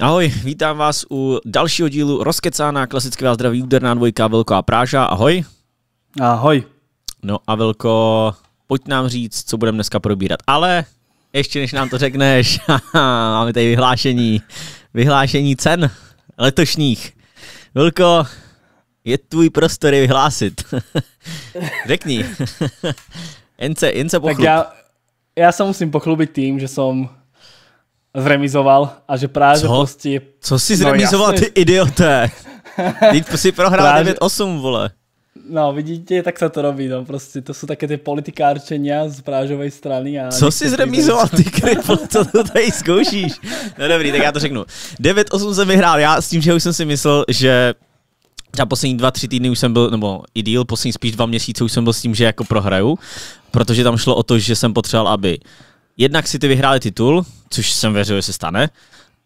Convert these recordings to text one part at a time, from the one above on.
Ahoj, vítám vás u dalšího dílu Rozkecána, klasické vás zdraví, úderná dvojka, Velko a Práža. Ahoj. Ahoj. No a Velko, pojď nám říct, co budeme dneska probírat. Ale ještě než nám to řekneš, máme tady vyhlášení, vyhlášení cen letošních. Velko, je tvůj prostor je vyhlásit. Řekni. jen se, jen se Tak já, já se musím pochlubit tím, že jsem zremizoval a že právě Co? prostě... Co jsi no, zremizoval, no, ty idioté? Ty prostě prohrál právě... 9-8, vole. No, vidíte, tak se to robí, no, prostě to jsou také ty politikárčenia z prážové strany. A Co si zremizoval, ty kripl, co to tady zkoušíš? No dobrý, tak já to řeknu. 9-8 jsem vyhrál já s tím, že už jsem si myslel, že třeba poslední dva, tři týdny už jsem byl, nebo i díl, poslední spíš dva měsíce už jsem byl s tím, že jako prohraju, protože tam šlo o to, že jsem potřeboval, aby jednak si ty vyhráli titul, což jsem věřil, že se stane.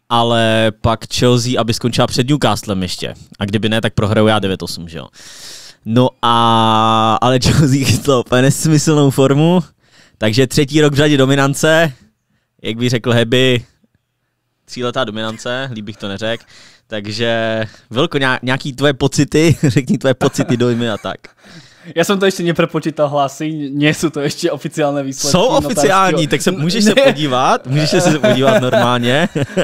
Ale pak Chelsea, aby skončila před Newcastlem ještě. A kdyby ne, tak prohraju já 9-8, že jo. No a... Ale Chelsea chytla úplně nesmyslnou formu. Takže třetí rok v řadě dominance. Jak by řekl Heby, tříletá dominance, líbí bych to neřekl. Takže velko nějaký tvoje pocity, řekni tvoje pocity, dojmy a tak. Já jsem to ještě nepropočítal hlasy, nejsou to ještě oficiální výsledky. Jsou oficiální, tak se můžeš se podívat, můžeš se podívat normálně.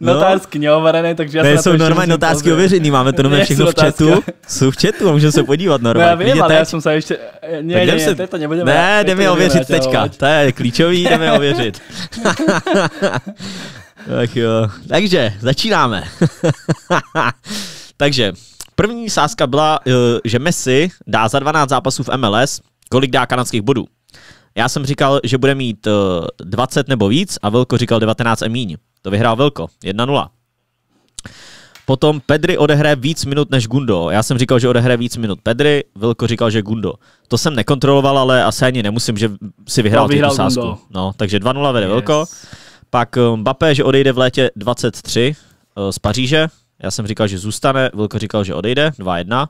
no. Notářsky neoverené, takže já ne, jsou normálně notářsky ověřený, máme to nové všechno v chatu. Jsou v chatu a můžeme se podívat normálně. No, já vím, ale já jsem se ještě... Ne, ne, se... ne, to nebudeme. Ne, jdeme ověřit teďka, to je klíčový, jdeme ověřit. tak jo, takže začínáme. takže První sázka byla, eh, že Messi dá za 12 zápasů v MLS, kolik dá kanadských bodů. Já jsem říkal, že bude mít 20 eh, nebo víc a Velko říkal 19 a míň. To vyhrál Velko, 1-0. Potom Pedri odehraje víc minut než Gundo. Já jsem říkal, že odehraje víc minut Pedri, Vilko říkal, že Gundo. To jsem nekontroloval, ale asi ani nemusím, že si vyhrál, no, vyhrál tu sázku. No, takže 2-0 vede yes. Vilko. Pak eh, Mbappé, že odejde v létě 23 z Paříže, já jsem říkal, že zůstane, Vilko říkal, že odejde, 2-1.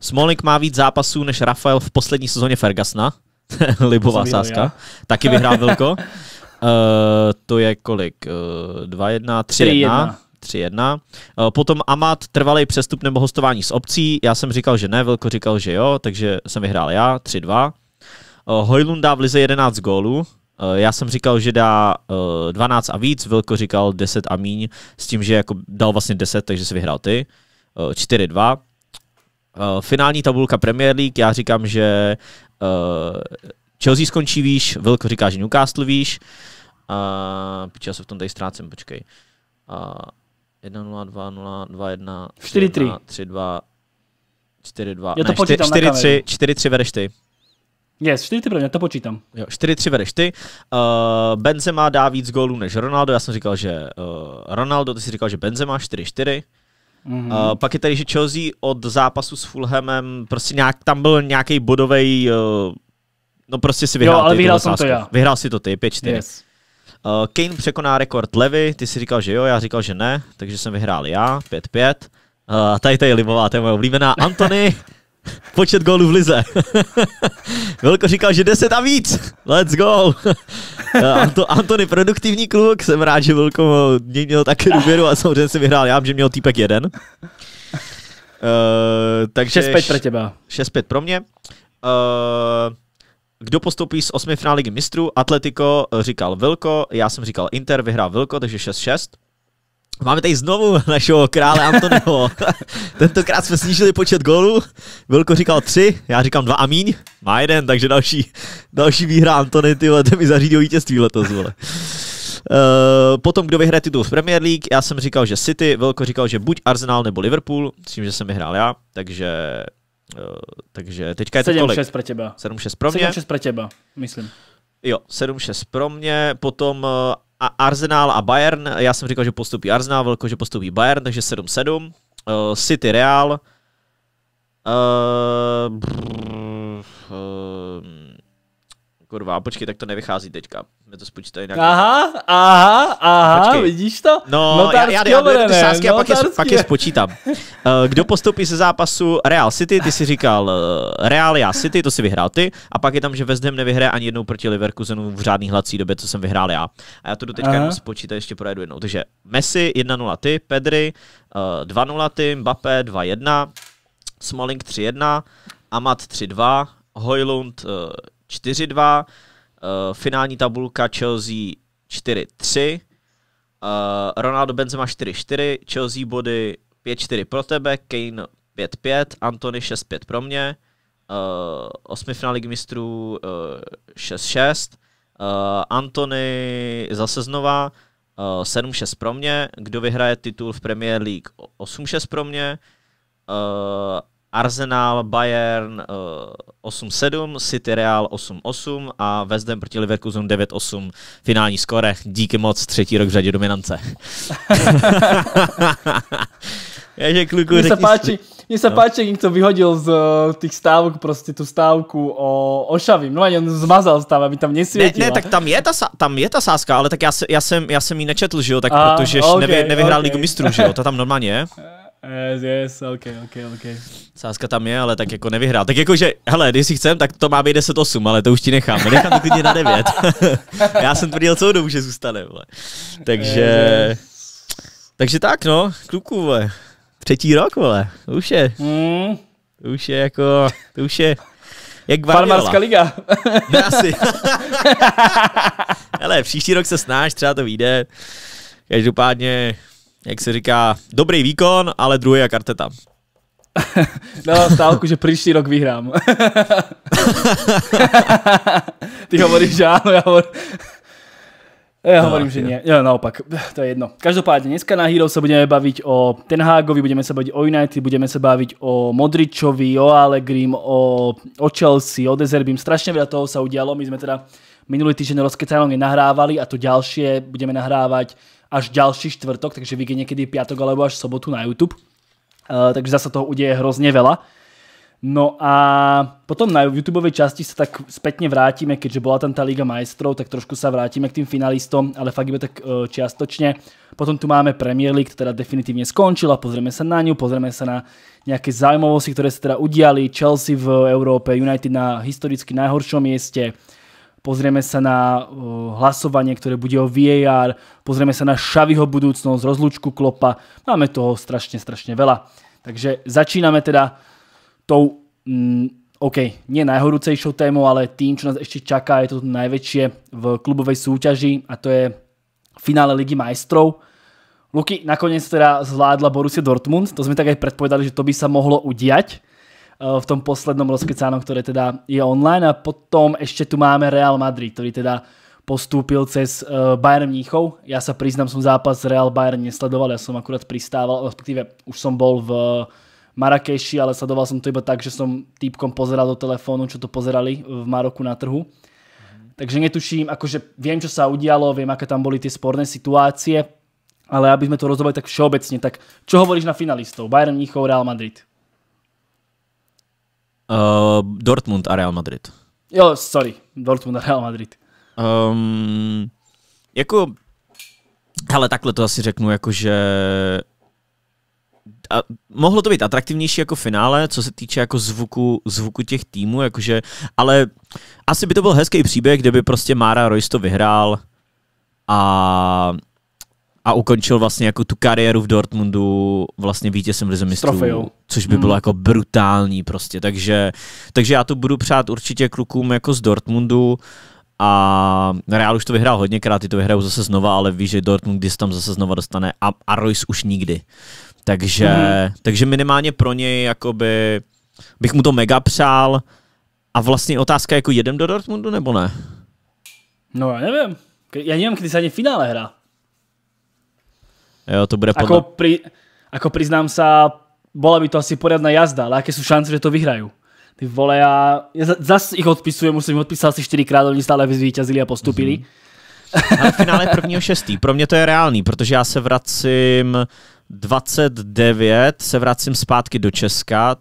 Smolnik má víc zápasů než Rafael v poslední sezóně Fergasna. Libová sázka. Taky vyhrál Vilko. uh, to je kolik? Uh, 2-1, 3-1. 3-1. Uh, potom Amat trvalý přestup nebo hostování s obcí. Já jsem říkal, že ne, Vilko říkal, že jo, takže jsem vyhrál já, 3-2. Uh, eh, Hojlund dá v lize 11 gólů, Eh, já jsem říkal, že dá 12 eh, a víc, Vilko říkal 10 a míň, s tím, že jako dal vlastně 10, takže si vyhrál ty. 4-2. Eh, finální tabulka Premier League, já říkám, že Chelsea skončí výš, Vilko říká, že Newcastle výš. Uh, já se v tom tady ztrácím, počkej. 1 0 2 0 2 1 4 3 3 2 4 3 Já to ne, 4, 4 3 4 3 vedeš ty. Yes, 4-3 pro mě, to počítám. Jo, 4-3 vedeš ty. Uh, Benzema dá víc gólů než Ronaldo, já jsem říkal, že uh, Ronaldo, ty jsi říkal, že Benzema 4-4. Mm-hmm. Uh, pak je tady, že Chelsea od zápasu s Fulhamem, prostě nějak, tam byl nějaký bodový, uh, eh, no prostě si vyhrál. Jo, ale ty, vyhrál jsem to já. Vyhrál si to ty, 5-4. Yes. Uh, Kane překoná rekord Levy, ty si říkal, že jo, já říkal, že ne, takže jsem vyhrál já, 5-5. Uh, tady, tady je Libová, to je moje oblíbená. Antony Počet gólů v lize. Velko říkal, že 10 a víc. Let's go. Anto, Antony, produktivní kluk. Jsem rád, že Velko měl taky důvěru a samozřejmě si vyhrál. Já vím, že měl týpek jeden. Uh, takže 6-5 pro těba. 6-5 pro mě. Uh, kdo postoupí z osmi finále ligy mistrů? Atletico eh, říkal Vilko, já jsem říkal Inter, vyhrál Vilko, takže 6-6. Máme tady znovu našeho krále Antonyho. Tentokrát jsme snížili počet gólů. Vilko říkal tři, já říkám dva a míň. Má jeden, takže další, další výhra Antony, ty vole, mi zařídil vítězství letos, vole. Uh, potom, kdo vyhraje titul v Premier League, já jsem říkal, že City, Vilko říkal, že buď Arsenal nebo Liverpool, s tím, že jsem vyhrál já, takže, uh, takže teďka je to 7, kolik? 7-6 pro těba. 7-6 pro mě. 7-6 pro těba, myslím. Jo, 7-6 pro mě, potom eh, a Arsenal a Bayern, já jsem říkal, že postupí Arsenal, velko, že postupí Bayern, takže 7-7. Uh, eh, City Real. Uh, eh, brr, uh, eh, kurva, počkej, tak to nevychází teďka jsme to spočítali. Nějak. Aha, aha, aha, Počkej. vidíš to? No, Notársky já, já, já, já ty sásky a pak je, pak je spočítám. Eh, kdo postoupí ze zápasu Real City, ty jsi říkal eh, Real, já City, to si vyhrál ty, a pak je tam, že West Ham nevyhraje ani jednou proti Leverkusenu v řádný hlací době, co jsem vyhrál já. A já to do teďka aha. jenom spočítám, ještě projedu jednou. Takže Messi 1-0 ty, Pedri 2-0 eh, ty, Mbappé 2-1, Smalling 3-1, Amat 3-2, Hojlund 4-2, Eh, finální tabulka Chelsea 4-3, eh, Ronaldo Benzema 4-4, Chelsea body 5-4 pro tebe, Kane 5-5, Antony 6-5 pro mě, uh, eh, osmi finále mistrů uh, 6-6, uh, Antony zase znova uh, 7-6 pro mě, kdo vyhraje titul v Premier League 8-6 pro mě, uh, Arsenal, Bayern 8-7, eh, City Real 8-8 a West Ham proti Leverkusen 9-8 finální skore. Díky moc, třetí rok v řadě dominance. Takže kluku, Mně se řekni, páči, mně se no. páči, jak někdo vyhodil z eh, těch stávok prostě tu stávku o, ošavím. No ani on zmazal stav, aby tam nesvietila. Ne, ne, tak tam je ta, tam je ta sázka, ale tak já, se, já, jsem, já jsem ji nečetl, že jo, tak a, ah, protože okay, nevy, nevyhrál okay. Ligu mistrů, že jo, to tam normálně je. Yes, yes, ok, ok, ok. Sázka tam je, ale tak jako nevyhrál. Tak jakože, hele, když si chcem, tak to má být 10-8, ale to už ti nechám. No, nechám to klidně na 9. Já jsem tvrdil celou dobu, že zůstane, vole. Takže... Yes. Takže tak, no, kluku, vole. Třetí rok, vole. To už je. Mm. To už je jako, to už je... Jak Farmářská liga. Ne, asi. Ale příští rok se snáš, třeba to vyjde. Každopádně jak se říká, dobrý výkon, ale druhý jak Arteta. Dala stálku, že příští rok vyhrám. Ty hovoríš, že ano, já hovorím... Ja hovorím, že nie. Ja, naopak, to je jedno. Každopádne, dneska na Hero sa budeme baviť o Tenhágovi, budeme sa baviť o United, budeme sa baviť o Modričovi, o Allegrim, o, o Chelsea, o Dezerbim. Strašne veľa toho sa udialo. My sme teda minulý týždeň rozkecanom nahrávali a to ďalšie budeme nahrávať až ďalší štvrtok, takže vyjde někdy piatok alebo až sobotu na YouTube. Uh, takže zase toho uděje hrozně veľa. No a potom na YouTube časti se tak spětně vrátíme, keďže byla tam ta Liga majstrov, tak trošku se vrátíme k tým finalistom, ale fakt iba tak uh, eh, čiastočne. Potom tu máme Premier League, která definitivně skončila, pozrieme se na ňu, pozrieme se na nějaké zajímavosti, které se teda udiali, Chelsea v Európe, United na historicky najhoršom mieste, pozrieme sa na eh, hlasovanie, ktoré bude o VAR, pozrieme sa na Šaviho budúcnosť, rozlučku Klopa, máme toho strašne, strašne veľa. Takže začíname teda tou, mm, OK, nie najhorúcejšou témou, ale tým, čo nás ešte čaká, je to najväčšie v klubovej súťaži a to je finále Ligy majstrov. Luky, nakoniec teda zvládla Borussia Dortmund, to sme tak aj predpovedali, že to by sa mohlo udiať v tom poslednom rozkecánom, ktoré teda je online. A potom ešte tu máme Real Madrid, ktorý teda postúpil cez eh, Bayern Mníchov. Ja sa priznám, som zápas Real Bayern nesledoval, ja som akurát pristával, respektíve už som bol v Marrakeši, ale sledoval som to iba tak, že som týpkom pozeral do telefónu, čo to pozerali v Maroku na trhu. Takže netuším, akože viem, čo sa udialo, viem, aké tam boli tie sporné situácie, ale aby sme to rozhovali tak všeobecne, tak čo hovoríš na finalistov? Bayern Mníchov, Real Madrid? Uh, Dortmund a Real Madrid. Jo, sorry, Dortmund a Real Madrid. Um, jako, ale takhle to asi řeknu, jakože a mohlo to být atraktivnější jako finále, co se týče jako zvuku, zvuku těch týmů, jakože, ale asi by to byl hezký příběh, kdyby prostě Mára Royce to vyhrál a a ukončil vlastně jako tu kariéru v Dortmundu vlastně vítězem lize mistrů, což by bylo hmm. jako brutální prostě, takže, takže já to budu přát určitě klukům jako z Dortmundu a Real už to vyhrál hodněkrát, ty to vyhrajou zase znova, ale víš, že Dortmund když tam zase znova dostane a, a Royce už nikdy. Takže, hmm. takže minimálně pro něj jakoby bych mu to mega přál a vlastně otázka jako jedem do Dortmundu nebo ne? No já nevím. Já nevím, kdy se ani finále hra. Jo, to bude podle... ako, pri, ako priznám sa, bola by to asi poriadna jazda, ale aké sú šance, že to vyhrajú? Ty vole, ja, ja zase ich odpisujem, Musím som ich odpísal asi 4 krát, oni stále vyzvíťazili a postupili. Mm-hmm. Ale finále prvního šestý, pro mě to je reálný, protože já se vracím 29, se vracím zpátky do Česka,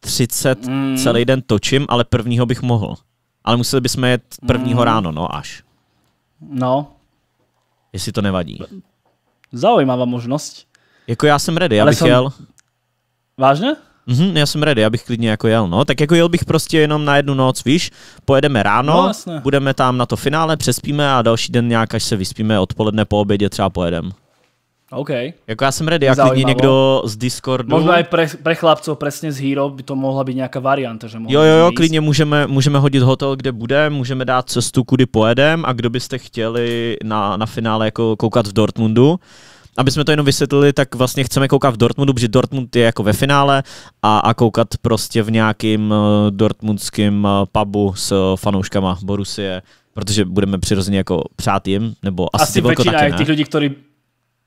30 mm. celý den točím, ale prvního bych mohl. Ale museli bychom jet prvního mm. ráno, no až. No. Jestli to nevadí. Zaujímavá možnost. Jako já jsem ready, já bych jsem... jel. Vážně? Mhm, já jsem ready, abych klidně jako jel, no. Tak jako jel bych prostě jenom na jednu noc, víš, pojedeme ráno, no, budeme tam na to finále, přespíme a další den nějak, až se vyspíme odpoledne po obědě třeba pojedem. OK. Jako já jsem ready, jak lidi někdo z Discordu. Možná i pre, pre chlapcov přesně z Hero by to mohla být nějaká varianta. Že jo, jo, jo, klidně můžeme, můžeme hodit hotel, kde bude, můžeme dát cestu, kudy pojedem a kdo byste chtěli na, na finále jako koukat v Dortmundu, aby jsme to jenom vysvětlili, tak vlastně chceme koukat v Dortmundu, protože Dortmund je jako ve finále a, a koukat prostě v nějakým eh, dortmundským eh, pubu s eh, fanouškama Borusie, protože budeme přirozeně jako přát jim, nebo asi, asi většina taky, těch lidí, kteří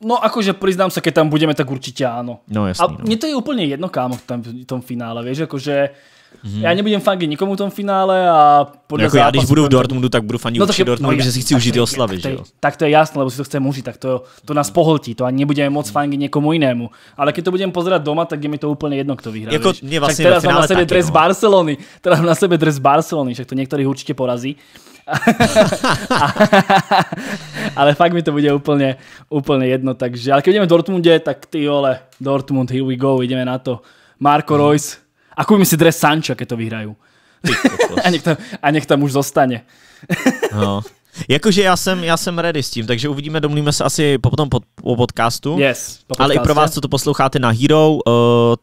No akože priznám sa, keď tam budeme, tak určite áno. No jasný, A no. mne to je úplne jedno, kámo, tam, v tom finále, vieš, akože mm-hmm. já nebudem fandit nikomu v tom finále a podle no jako já, když budu v Dortmundu, tak budu fandit no, určitě Dortmundu, no, protože si chci užít oslavy, tak, že jo? Tak to je jasné, lebo si to chceme užít, tak to, to nás mhm. pohltí, to ani nebudeme moc fandit někomu jinému. Ale když to budeme pozerať doma, tak je mi to úplně jedno, kdo vyhrá. Jako mě vlastně Tak teraz mám na sebe dres no. Barcelony, teraz mám na sebe dres Barcelony, však to některých určitě porazí. ale fakt mi to bude úplne, úplne jedno, takže, ale keď budeme v Dortmunde, tak ty ole, Dortmund, here we go, ideme na to. Marco hmm. Royce, a kúpim si dres Sancho, keď to vyhrajú. a, nech tam, a nech tam už zostane. no. Jakože já jsem, já jsem ready s tím, takže uvidíme, domluvíme se asi potom pod, po podcastu. Yes, po podcastu. Ale i pro vás, co to posloucháte na Hero, uh,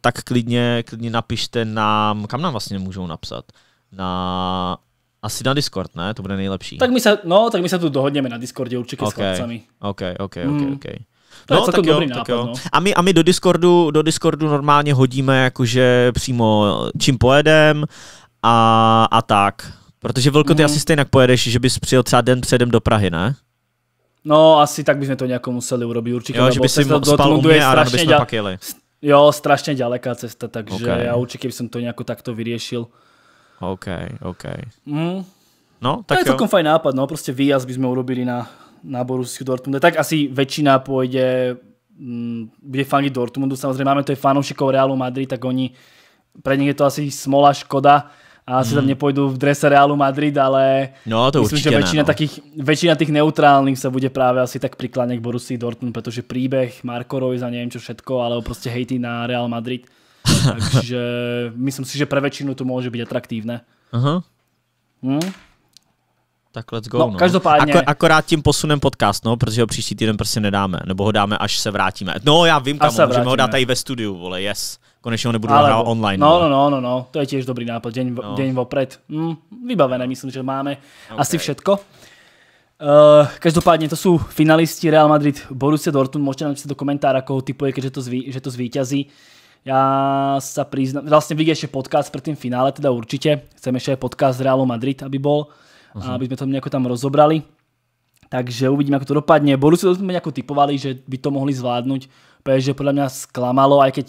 tak klidně, klidně napište nám, kam nám vlastně můžou napsat? Na asi na Discord, ne? To bude nejlepší. Tak my se, no, tak my se tu dohodneme na Discordě určitě okay. s chlapcami. OK, OK, OK, mm. OK. To no, je tak jo, dobrý tak nápad, jo. No. A, my, a my do Discordu, do Discordu normálně hodíme jakože přímo čím pojedem a, a tak. Protože Vlko, ty mm. asi stejně pojedeš, že bys přijel třeba den předem do Prahy, ne? No, asi tak bychom to nějak museli urobit určitě. Jo, že by si spal u mě a ráno bychom pak jeli. Jo, strašně daleká cesta, takže okay. já určitě bych to nějak takto vyřešil. OK, OK. Mm. No, tak to no, je celkom fajn nápad, no, prostě výjazd by sme urobili na, na Borussiu Dortmund. Tak asi väčšina pôjde, mm, bude faniť Dortmundu, samozrejme máme to aj fanúšikov Realu Madrid, tak oni, pre nich je to asi smola, škoda, a asi mm. tam mhm. nepôjdu v drese Realu Madrid, ale no, to myslím, že väčšina, no. takých, většina těch neutrálních se bude právě asi tak priklánět k Borussii Dortmund, protože příběh Marko Reus a nevím čo všetko, ale prostě hejty na Real Madrid Takže myslím si, že pre väčšinu to môže byť atraktívne. huh Hm? Tak let's go. No, no. Každopádně. Ako, akorát tím posunem podcast, no, protože ho příští týden prostě nedáme, nebo ho dáme, až se vrátíme. No, já vím, kam můžeme ho dát tady ve studiu, vole, yes. Konečně ho nebudu hrát online. No, no, no, no, no, to je těž dobrý nápad, deň, no. deň vopred. Mm, vybavené, myslím, že máme okay. asi všetko. Uh, každopádně to jsou finalisti Real Madrid Borussia Dortmund, můžete nám do komentára, koho typuje, že to, zví, že to zvíťazí. Ja sa priznám, vlastne vyjde ešte podcast pred tým finále, teda určite. Chcem ešte aj podcast Realu Madrid, aby bol, uh mhm. -huh. aby sme to nejako tam rozobrali. Takže uvidíme, ako to dopadne. Borussia sme nejako typovali, že by to mohli zvládnuť. Pretože podľa mňa sklamalo, aj keď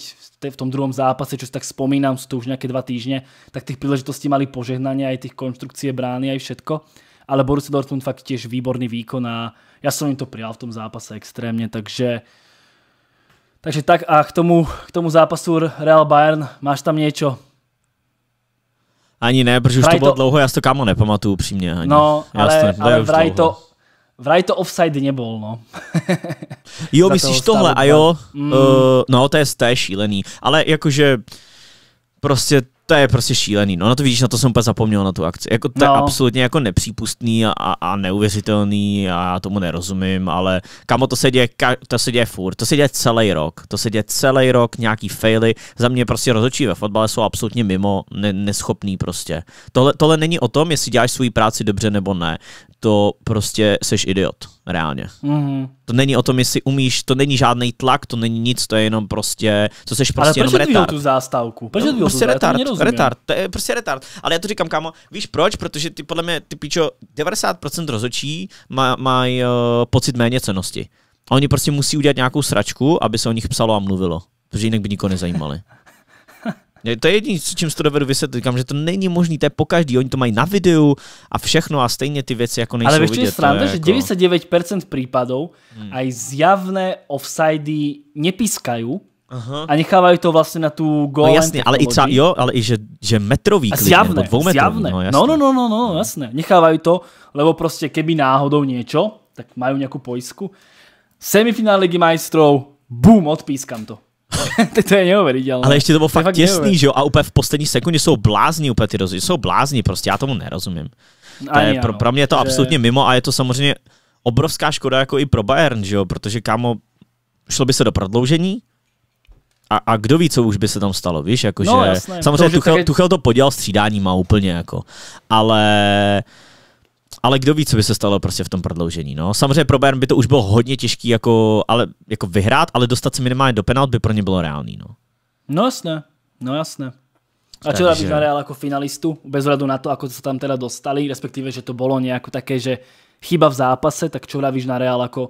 v tom druhom zápase, čo si tak spomínam, sú to už nejaké dva týždne, tak tých príležitostí mali požehnanie, aj tých konštrukcie brány, aj všetko. Ale Borussia Dortmund fakt tiež výborný výkon a ja som im to prijal v tom zápase extrémne, takže takže tak a k tomu, k tomu zápasu Real Bayern, máš tam něco? Ani ne, protože vraj už to bylo to... dlouho, já si to kamo nepamatuju přímě. Ani. No, já ale, to, ale vraj, to, vraj to offside nebol, no. jo, myslíš tohle, a jo, mm. uh, no to je, to je šílený, ale jakože prostě to je prostě šílený. No na to vidíš, na to jsem úplně zapomněl, na tu akci. Jako to no. je absolutně jako nepřípustný a, a, a neuvěřitelný a já tomu nerozumím, ale kamo to se děje, ka, to se děje furt, to se děje celý rok, to se děje celý rok, nějaký faily. Za mě prostě rozhodčí ve fotbale jsou absolutně mimo, ne, neschopný prostě. Tohle, tohle není o tom, jestli děláš svoji práci dobře nebo ne to prostě seš idiot, reálně. Mm-hmm. To není o tom, jestli umíš, to není žádný tlak, to není nic, to je jenom prostě, to seš prostě Ale jenom proč retard. tu zástavku? Proč no, prostě tu, retard, to retard, to je prostě retard. Ale já to říkám, kámo, víš proč? Protože ty podle mě, ty píčo, 90% rozočí mají má, uh, eh, pocit méně cenosti. A oni prostě musí udělat nějakou sračku, aby se o nich psalo a mluvilo. Protože jinak by nikoho nezajímali. To je jediné, čím si to dovedu vysvětlit. Říkám, že to není možné, to je po každý. Oni to mají na videu a všechno a stejně ty věci jako nejsou Ale vieš, čo je že jako... 99% případů hmm. aj zjavné offsidy nepískajú, Aha. A nechávají to vlastně na tu gol. No jasně, ale i třeba, jo, ale i že, že metrový klid, zjavné, nebo dvoumetrový. Zjavné. No, jasné. no, no, no, no, no, jasné. Nechávají to, lebo prostě keby náhodou něco, tak mají nějakou pojistku. Semifinál Ligy majstrov, bum, odpískam to. Teď to je neuvěřitelné. Ale ještě to bylo fakt, fakt těsný, že jo? A úplně v poslední sekundě jsou blázni, úplně ty rozdíly. Jsou blázni, prostě já tomu nerozumím. To je, pro, pro, mě je to že... absolutně mimo a je to samozřejmě obrovská škoda jako i pro Bayern, že jo? Protože kámo, šlo by se do prodloužení, a, a kdo ví, co už by se tam stalo, víš, jakože, no, jasné. samozřejmě to, Tuchel, taky... Tuchel to podělal střídáním úplně, jako, ale ale kdo ví, co by se stalo prostě v tom prodloužení. No. Samozřejmě pro Bayern by to už bylo hodně těžký jako, ale, jako vyhrát, ale dostat se minimálně do penalt by pro ně bylo reálný. No, no jasné, no jasné. A čo robíš na Real ako finalistu, bez hľadu na to, ako sa tam teda dostali, respektíve, že to bolo nejako také, že chyba v zápase, tak čo dávíš na Real ako, jako,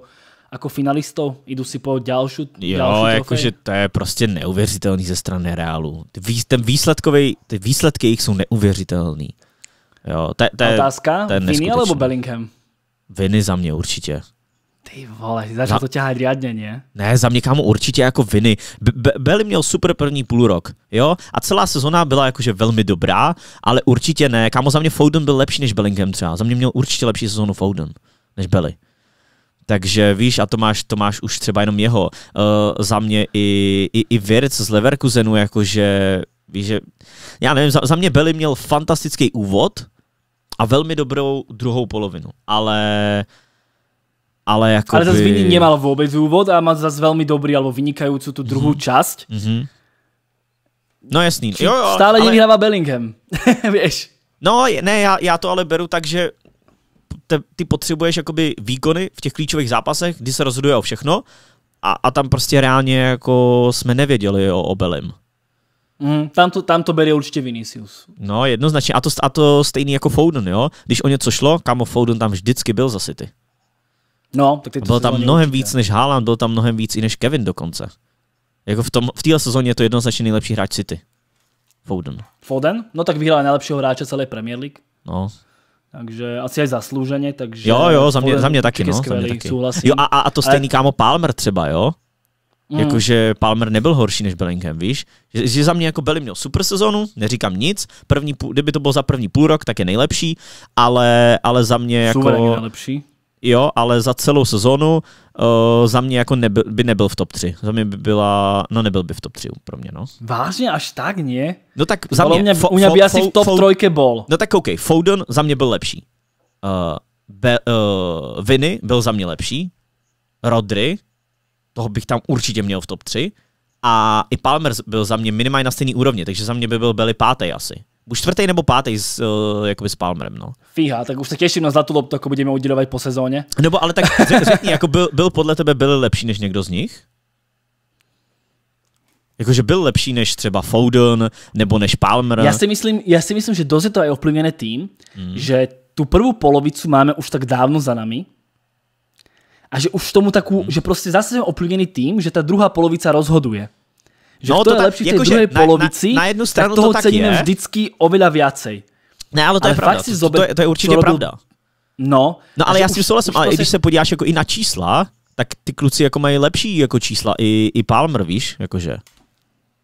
jako finalistov? Idú si po ďalšiu, jo, ďalšiu Jo, jakože to je prostě neuvěřitelný ze strany Realu. Ten výsledkový, ty výsledky jich jsou neuvěřitelný. Jo, te, te, Otázka? Te Viny alebo Bellingham? Viny za mě určitě. Ty vole, začal to ťahat riadně, ne? Ne, za mě kámo určitě jako viny. Belly měl super první půl rok, jo? A celá sezona byla jakože velmi dobrá, ale určitě ne. Kámo, za mě Foden byl lepší než Bellingham třeba. Za mě měl určitě lepší sezonu Foden než Belly. Takže víš, a to máš, to máš už třeba jenom jeho. Uh, za mě i, i, i Věrec z Leverkusenu, jakože víš, že já nevím, za, za mě Belly měl fantastický úvod, a velmi dobrou druhou polovinu, ale ale jako Ale zase Vinny nemal vůbec úvod a má zase velmi dobrý alebo vynikající tu druhou mm -hmm. část. Mm -hmm. No jasný. jo, jo, stále ale... nevyhrává Bellingham, víš. No ne, já, já to ale beru tak, že te, ty potřebuješ jakoby výkony v těch klíčových zápasech, kdy se rozhoduje o všechno a, a tam prostě reálně jako jsme nevěděli o, o Bellingham. Mm, tam, to, tam to berie určitě Vinicius. No jednoznačně. A to, a to stejný jako Foden, jo? Když o něco šlo, kamo Foden tam vždycky byl za City. No, tak teď byl tam mnohem určitě. víc než Haaland, byl tam mnohem víc i než Kevin dokonce. Jako v, tom, v téhle sezóně je to jednoznačně nejlepší hráč City. Foden. Foden? No tak vyhrál nejlepšího hráče celé Premier League. No. Takže asi aj zaslouženě, takže... Jo, jo, za mě, za mě taky, no. Skvělý, za mě taky. Souhlasím. Jo, a, a to stejný Ale... kámo Palmer třeba, jo? Mm. Jakože Palmer nebyl horší než Bellingham, víš? Že, že za mě jako Belly měl super sezonu, neříkám nic. První, kdyby to bylo za první půl rok, tak je nejlepší, ale, ale za mě jako... Super nejlepší. Jo, ale za celou sezonu uh, za mě jako nebyl, by nebyl v top 3. Za mě by byla, no nebyl by v top 3 pro mě, no. Vážně až tak, nie? No tak za mě, mě, fo, u mě by fo, asi fo, v top fo, trojke bol. No tak OK, Foden za mě byl lepší. Uh, be, uh, eh, Viny byl za mě lepší. Rodry toho bych tam určitě měl v top 3. A i Palmer byl za mě minimálně na stejný úrovni, takže za mě by byl Belly pátý asi. Už čtvrtý nebo pátý s, uh, s Palmerem, no. Fíha, tak už se těším na zlatou loptu, jako budeme udělovat po sezóně. Nebo ale tak řekni, jako byl, byl podle tebe byl lepší než někdo z nich? Jakože byl lepší než třeba Foden nebo než Palmer. Já si myslím, já si myslím že dost je to aj ovlivněné tým, mm. že tu první polovicu máme už tak dávno za nami, a že už tomu takú, hmm. že proste zase sme oplnený tým, že ta druhá polovica rozhoduje. Že no, to je tak, lepší v tej jako, druhej polovici, na, na jednu stranu tak toho to tak ceníme je. vždycky oveľa viacej. Ne, ale to ale je pravda. Si zober, to, je, to je určitě pravda. No, no ale já si tím souhlasím, ale i když prostě- se podíváš jako i na čísla, tak ty kluci jako mají lepší jako čísla, i, i Palmer, víš, jakože.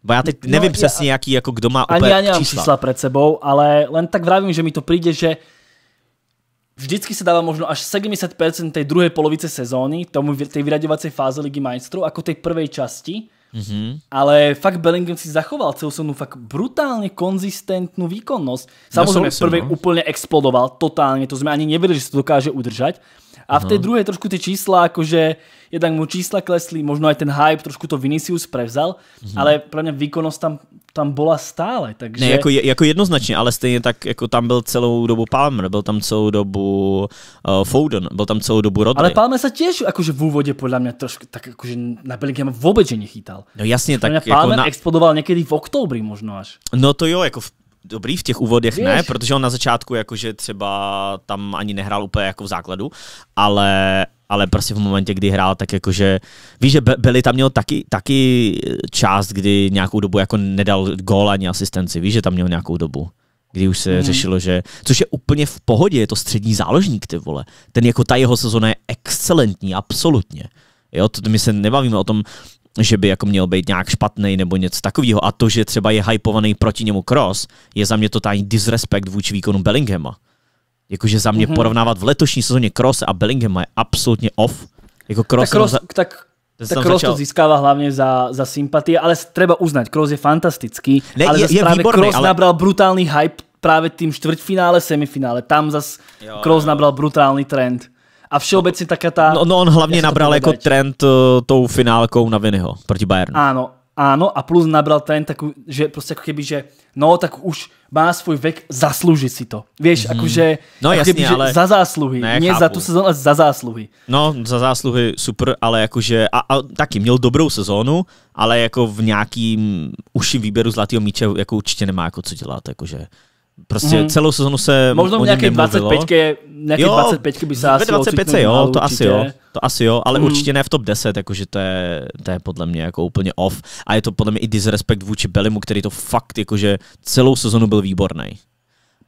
Bo já teď no, nevím no, přesně, jaký, jako kdo má úplně ani já nemám čísla. čísla pred sebou, ale len tak vravím, že mi to přijde, že vždycky sa dáva možno až 70% tej druhej polovice sezóny, tomu, tej vyraďovacej fáze Ligy majstrov, ako tej prvej časti. Mm-hmm. Ale fakt Bellingham si zachoval celú sezónu fakt brutálne konzistentnú výkonnosť. Samozrejme, v prvej no. úplne explodoval, totálne, to sme ani neverili, že sa dokáže udržať. A v tej mhm. druhej trošku tie čísla, akože jednak mu čísla klesli, možno aj ten hype, trošku to Vinicius prevzal, mm-hmm. ale pre mňa výkonnosť tam tam byla stále, takže... Ne, jako, jako jednoznačně, ale stejně tak, jako tam byl celou dobu Palmer, byl tam celou dobu uh, Foden, byl tam celou dobu Rodri. Ale Palmer se těž, jakože v úvodě podle mě trošku, tak jakože na Bellingham vůbec, že nechytal. No jasně, tak jako Palmer jako na... explodoval někdy v oktobri možno až. No to jo, jako v dobrý v těch úvodech, Víš. ne, protože on na začátku jakože třeba tam ani nehrál úplně jako v základu, ale ale prostě v momentě, kdy hrál, tak jakože, víš, že Beli tam měl taky, taky část, kdy nějakou dobu jako nedal gól ani asistenci, víš, že tam měl nějakou dobu kdy už se hmm. řešilo, že, což je úplně v pohodě, je to střední záložník, ty vole. Ten jako ta jeho sezona je excelentní, absolutně. Jo, to my se nebavíme o tom, že by jako měl být nějak špatný nebo něco takového. A to, že třeba je hypovaný proti němu cross, je za mě totální disrespekt vůči výkonu Bellinghama. Jakože za mě mm-hmm. porovnávat v letošní sezóně Cross a Bellingham je absolutně off. Jako Cross, tak, Cross, za... tak tak začal... to získává hlavně za, za sympatie, ale treba uznat, Cross je fantastický, ne, ale je, je právě výborný, Cross ale... nabral brutální hype právě tím čtvrtfinále, semifinále. Tam zas jo, Cross jo. nabral brutální trend. A všeobecně no, taká ta... No, no on hlavně nabral jako dať. trend uh, tou finálkou na Vinyho proti Bayernu. Ano, áno a plus nabral ten takú, že proste ako keby, že no tak už má svoj vek, zaslúži si to. Vieš, mm. akože no, ako jasný, keby, ale... za zásluhy, ne, nie chápu. za tu sezónu, ale za zásluhy. No, za zásluhy super, ale jakože a, a taky měl dobrou sezónu, ale jako v nějakým uším výběru zlatého míče jako určite nemá jako co dělat, akože. Prostě mm. celou sezonu se Možno v nějaké 25 ne ty jo, 25 by se asi 25 jo, to asi jo, to asi jo, ale mm. určitě ne v top 10, jakože to je, to je podle mě jako úplně off. A je to podle mě i disrespekt vůči Belimu, který to fakt jakože celou sezonu byl výborný.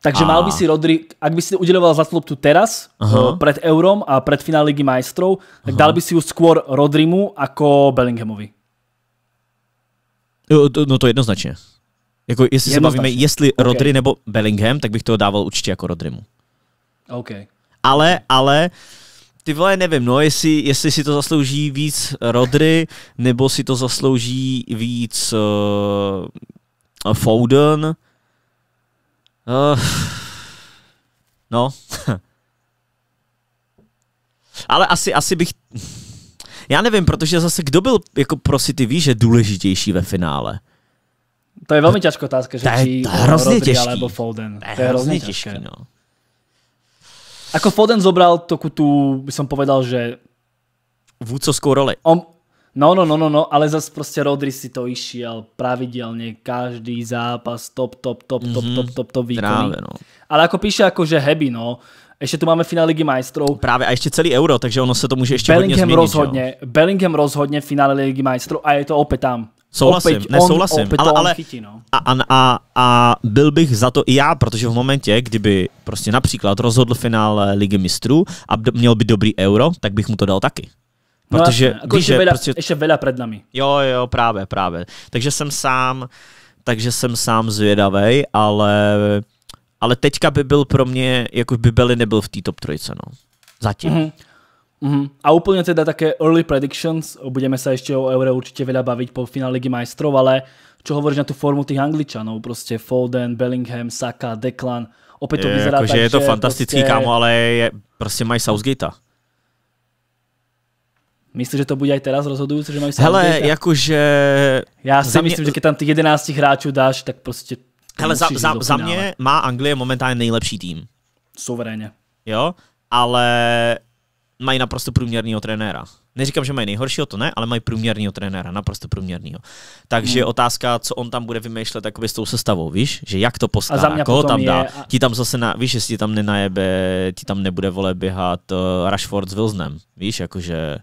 Takže a... mal by si Rodri, ak by si udělal za tu teraz, -huh. Eh, pred Eurom a pred finále Ligy majstrov, tak -huh. dal by si ju skôr Rodrimu jako Bellinghamovi. No to jednoznačně. Jako jestli se bavíme, jestli okay. Rodri nebo Bellingham, tak bych to dával určitě jako Rodrimu. OK. Ale, ale, ty vole, nevím, no, jestli, jestli si to zaslouží víc Rodry, nebo si to zaslouží víc uh, Foden. Uh, no. Ale asi, asi bych... Já nevím, protože zase kdo byl jako pro City, víš, že důležitější ve finále? To je velmi těžká otázka, že to je, to je hrozně Rodri těžký. Alebo Foden. To je, to je hrozně, hrozně těžké. no. Ako Foden zobral takú tu, by som povedal, že... Vúcovskou roli. On, No, no, no, no, no, ale zase prostě Rodri si to išiel pravidelne, každý zápas, top, top, top, top, mm-hmm. top, top, top, top výkony. no. Ale ako píše, ako že Heby, no, ještě tu máme finále Ligy majstrov. Právě a ještě celý euro, takže ono se to může ještě Bellingham hodně změnit. Rozhodně, Bellingham rozhodně finále Ligy majstrov a je to opět tam. Souhlasím, opět nesouhlasím, on, opět ale, ale chytí, no. a, a, a byl bych za to i já, protože v momentě, kdyby prostě například rozhodl finál Ligy mistrů a měl by dobrý euro, tak bych mu to dal taky. No protože no, jako víš, ještě, veľa, prostě... ještě veľa před nami. Jo, jo, právě, právě. Takže jsem sám, takže jsem sám zvědavej, ale, ale teďka by byl pro mě, jako by byli, nebyl v té top trojce, no. Zatím. Mm-hmm. Mm-hmm. A úplne teda také early predictions, budeme sa ešte o Eure určite veľa baviť po finále Ligy majstrov, ale čo hovoríš na tú formu tých Angličanov, no, proste Foden, Bellingham, Saka, Declan, opäť to je, vyzerá jako, tak, že... je to fantastický, proste... kámo, ale je, proste mají Southgatea. Myslíš, že to bude aj teraz rozhodující, že mají Hele, Southgatea? jakože... Já si mě... myslím, že když tam těch 11 hráčů dáš, tak prostě... Hele, za, za, za mě má Anglie momentálně nejlepší tým. Suverénně. Jo, ale mají naprosto průměrného trenéra. Neříkám, že mají nejhoršího, to ne, ale mají průměrného trenéra, naprosto průměrného. Takže hmm. otázka, co on tam bude vymýšlet takový s tou sestavou, víš? Že jak to postará, koho tam dá. Je... Ti tam zase, na, víš, jestli tam nenajebe, ti tam nebude vole běhat uh, Rashford s Wilsonem, víš, jakože...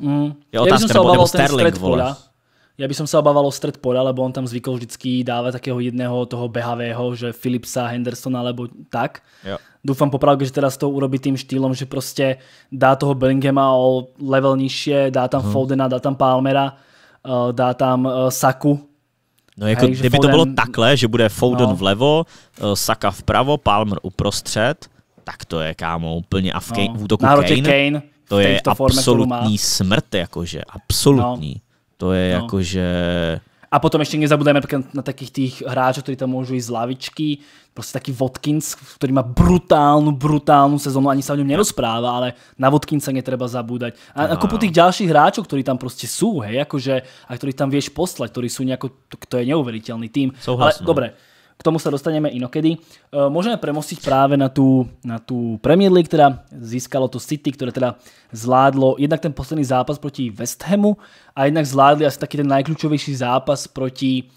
Hmm. Je otázka, nebo, nebo Sterling, vole. Ja by som sa obával o stred pola, lebo on tam zvykol vždycky dávať takého jedného toho behavého, že Philipsa, Hendersona alebo tak. Jo dúfam popravke, že teraz to urobí tým štýlom, že proste dá toho Bellinghama o level nižšie, dá tam hmm. Foldena, dá tam Palmera, eh, dá tam eh, Saku, No jako, kdyby Foden... to bylo takhle, že bude Foden no. vlevo, eh, Saka vpravo, Palmer uprostřed, tak to je, kámo, úplně a v, no. Kane, v útoku Kane, Kane, to je absolutní forme, smrt, jakože, absolutní. No. To je no. jakože... A potom ešte nezabudajme na takých tých hráčov, ktorí tam môžu ísť z lavičky. Proste taký Watkins, ktorý má brutálnu, brutálnu sezónu, ani sa o ňom nerozpráva, ale na Watkinsa netreba zabúdať. A, a kupu tých ďalších hráčov, ktorí tam proste sú, hej, akože, a ktorých tam vieš poslať, ktorí sú nejako, to, to je neuveriteľný tým. Souhlasno. Ale dobre, tomu sa dostaneme inokedy. E, Môžeme premostiť práve na tú, na tú Premier League, ktorá získalo to City, ktoré teda zvládlo jednak ten posledný zápas proti West Hamu a jednak zvládli asi taký ten najkľúčovejší zápas proti,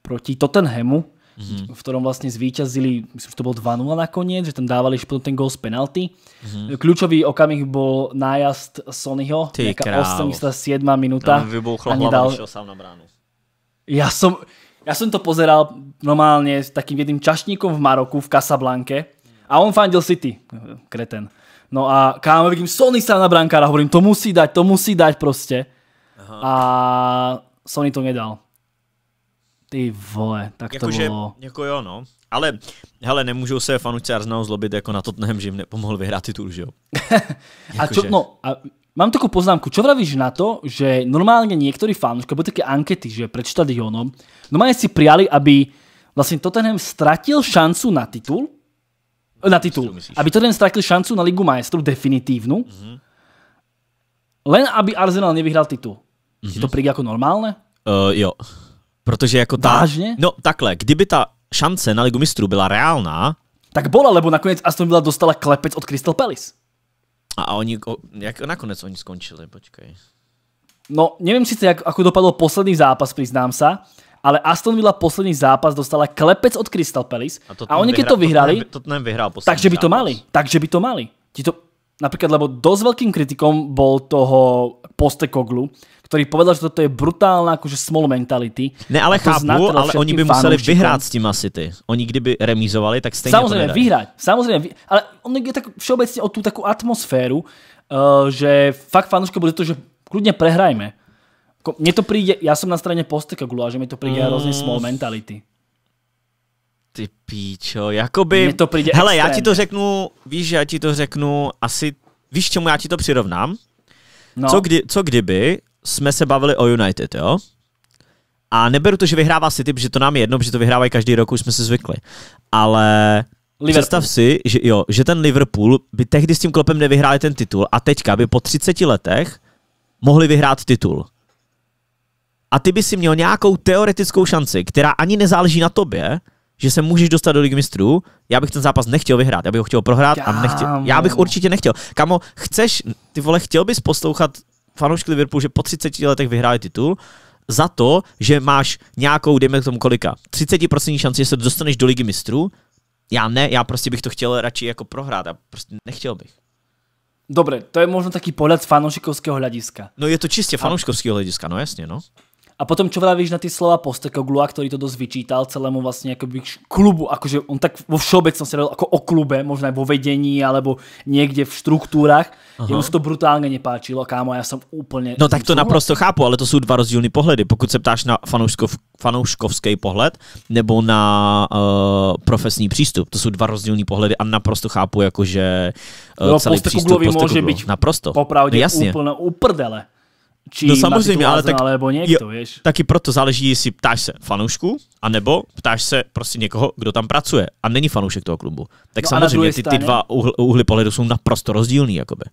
proti Tottenhamu, mm-hmm. v ktorom vlastne zvíťazili, myslím, že to bol 2-0 nakoniec, že tam dávali ešte potom ten gol z penalty. Mm-hmm. Kľúčový okamih bol nájazd Sonyho, nejaká 87. minúta. Tam vybuchlo hlava, dal... sám na bránu. Ja som, Ja som to pozeral normálne s takým jedným čašníkom v Maroku, v Casablanke. A on fandil City. Kreten. No a kámo, vidím, Sony sa na brankára, hovorím, to musí dať, to musí dať proste. A Sony to nedal. Ty vole, tak jako to že, bylo. Jako jo, no. Ale, hele, nemůžou se fanoušci Arsenalu zlobit jako na Tottenham, že jim nepomohl vyhrát titul, že jo? a jako čo, že... no, a Mám takú poznámku, čo vravíš na to, že normálne niektorí fanúšky, alebo také ankety, že pred štadiónom, normálne si prijali, aby vlastne Tottenham stratil šancu na titul, na titul, aby Tottenham stratil šancu na Ligu majstrov definitívnu, mhm. len aby Arsenal nevyhral titul. Je to mhm. přijde jako normálne? Eh, jo. Protože jako ta... Vážne? No takhle, kdyby ta šance na Ligu mistrů byla reálná... Tak bola, lebo nakoniec Aston Villa dostala klepec od Crystal Palace. A oni, jak nakonec oni skončili, počkej. No, nevím sice, jak, ako dopadlo poslední zápas, priznám sa, ale Aston Villa poslední zápas dostala klepec od Crystal Palace a, a oni keď to vyhrali, to, to vyhrál takže by to mali, takže by to mali. Ti to, Napríklad, lebo dosť veľkým kritikom bol toho Postekoglu, ktorý povedal, že toto je brutálna akože small mentality. Ne, ale chápu, ale oni by museli fanoušikům. s tým asi ty. Oni kdyby remizovali, tak stejne Samozřejmě, to vyhrať. Samozřejmě, ale on je tak všeobecně o tu takú atmosféru, uh, že fakt fanúška bude to, že kľudne prehrajme. Jako, Mne to přijde, já jsem na straně Postekoglu a že mi to přijde mm. small mentality ty píčo, jakoby... Mě to Hele, extrém. já ti to řeknu, víš, já ti to řeknu asi... Víš, čemu já ti to přirovnám? No. Co, kdy, co kdyby jsme se bavili o United, jo? A neberu to, že vyhrává City, protože to nám je jedno, protože to vyhrávají každý rok, už jsme se zvykli. Ale Liverpool. představ si, že, jo, že ten Liverpool by tehdy s tím klopem nevyhráli ten titul a teďka by po 30 letech mohli vyhrát titul. A ty by si měl nějakou teoretickou šanci, která ani nezáleží na tobě, že se můžeš dostat do Ligy mistrů. Já bych ten zápas nechtěl vyhrát, já bych ho chtěl prohrát Kámo. a nechtěl. Já bych určitě nechtěl. Kamo, chceš, ty vole, chtěl bys poslouchat fanoušky Liverpoolu, že po 30 letech vyhráli titul? za to, že máš nějakou, dejme k tomu kolika, 30% šanci, že se dostaneš do ligy mistrů. Já ne, já prostě bych to chtěl radši jako prohrát a prostě nechtěl bych. Dobre, to je možno taký pohľad z fanoušikovského hľadiska. No je to čistě fanouškovského hlediska, no jasně, no. A potom, čo vravíš na ty slova Postekoglua, který to dost vyčítal celému vlastně akoby klubu, akože on tak vo všeobecnosti hovoril jako o klube, možná vo vedení, alebo někde v štruktúrach. Aha. Jemu se to brutálně nepáčilo, kámo, já jsem úplně... No tak to naprosto chápu, ale to jsou dva rozdílné pohledy. Pokud se ptáš na fanouškov, fanouškovský pohled nebo na uh, profesní přístup, to jsou dva rozdílné pohledy a naprosto chápu, jakože uh, eh, no, celý přístup může být naprosto. popravdě no, jasně. úplně uprdele či no samozřejmě, ale tak, alebo někdo, jo, víš. Taky proto záleží, jestli ptáš se fanoušku, anebo ptáš se prostě někoho, kdo tam pracuje a není fanoušek toho klubu. Tak no samozřejmě ty, ty dva úhly pohledu jsou naprosto rozdílný. Jakoby.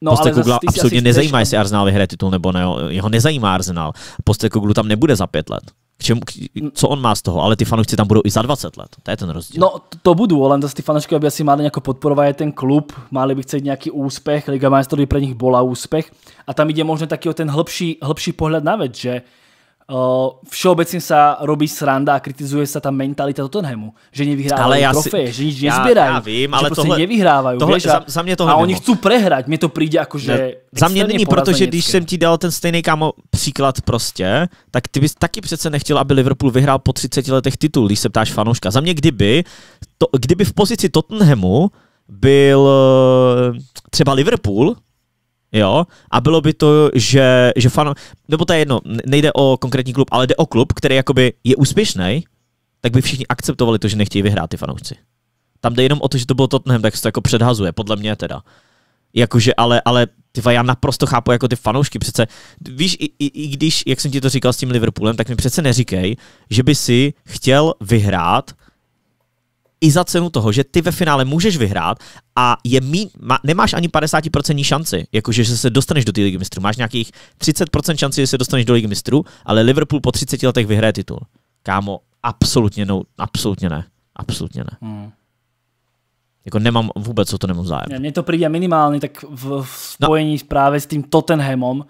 No, Poste Kugla absolutně nezajímá, no. jestli Arsenal vyhraje titul nebo ne, jeho nezajímá Arsenal. Poste Kuglu tam nebude za pět let. K čemu, k, co on má z toho, ale ty fanoušci tam budou i za 20 let, to je ten rozdíl. No to budú, len zase ty fanoušci by asi měli nějak podporovat ten klub, měli by chtít nějaký úspěch. Liga majstrov by pro nich byla úspěch. a tam ide možná taky o ten hlbší, hlbší pohled, na věc, že Uh, eh, všeobecne se robí sranda a kritizuje se ta mentalita Tottenhamu, že nevyhrávají ale ja že nic nezbierajú, já, já vím, ale že prostě tohle, nevyhrávají. Tohle, vieš, za, za mě tohle a oni chcou prehrať, Mě to přijde jako že ne, no, Za mě není, protože když jsem ti dal ten stejný kámo příklad prostě, tak ty bys taky přece nechtěl, aby Liverpool vyhrál po 30 letech titul, když se ptáš fanouška. Za mě kdyby, to, kdyby v pozici Tottenhamu byl eh, třeba Liverpool, jo, a bylo by to, že, že fan, nebo to je jedno, nejde o konkrétní klub, ale jde o klub, který jakoby je úspěšný, tak by všichni akceptovali to, že nechtějí vyhrát ty fanoušci. Tam jde jenom o to, že to bylo Tottenham, tak se to jako předhazuje, podle mě teda. Jakože, ale, ale ty já naprosto chápu jako ty fanoušky přece. Víš, i, i, i když, jak jsem ti to říkal s tím Liverpoolem, tak mi přece neříkej, že by si chtěl vyhrát i za cenu toho, že ty ve finále můžeš vyhrát a je mí, ma, nemáš ani 50% šanci, jakože že se dostaneš do té ligy mistrů. Máš nějakých 30% šanci, že se dostaneš do ligy mistrů, ale Liverpool po 30 letech vyhraje titul. Kámo, absolutně, no, absolutně ne. Absolutně ne. Hmm. Jako nemám vůbec o to nemám zájem. Mně to přijde minimálně tak v, v no. spojení no. právě s tím Tottenhamem,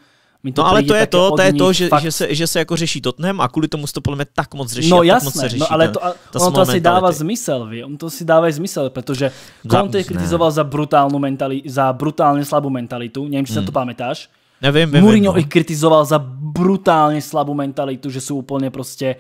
mi to no ale to je to, to je to, že, fakt... že, se, že se jako řeší Tottenham a kvůli tomu se to podle mě tak moc řeší. No jasné, tak moc se no, řeší no ale to, a, ta ono to asi dává zmysel, vy? on to si dává zmysel, protože Conte je kritizoval za brutálnu mentali, za brutálně slabou mentalitu, nevím, či hmm. se to pamätáš. Nevím, nevím. Mourinho no. i kritizoval za brutálně slabou mentalitu, že jsou úplně prostě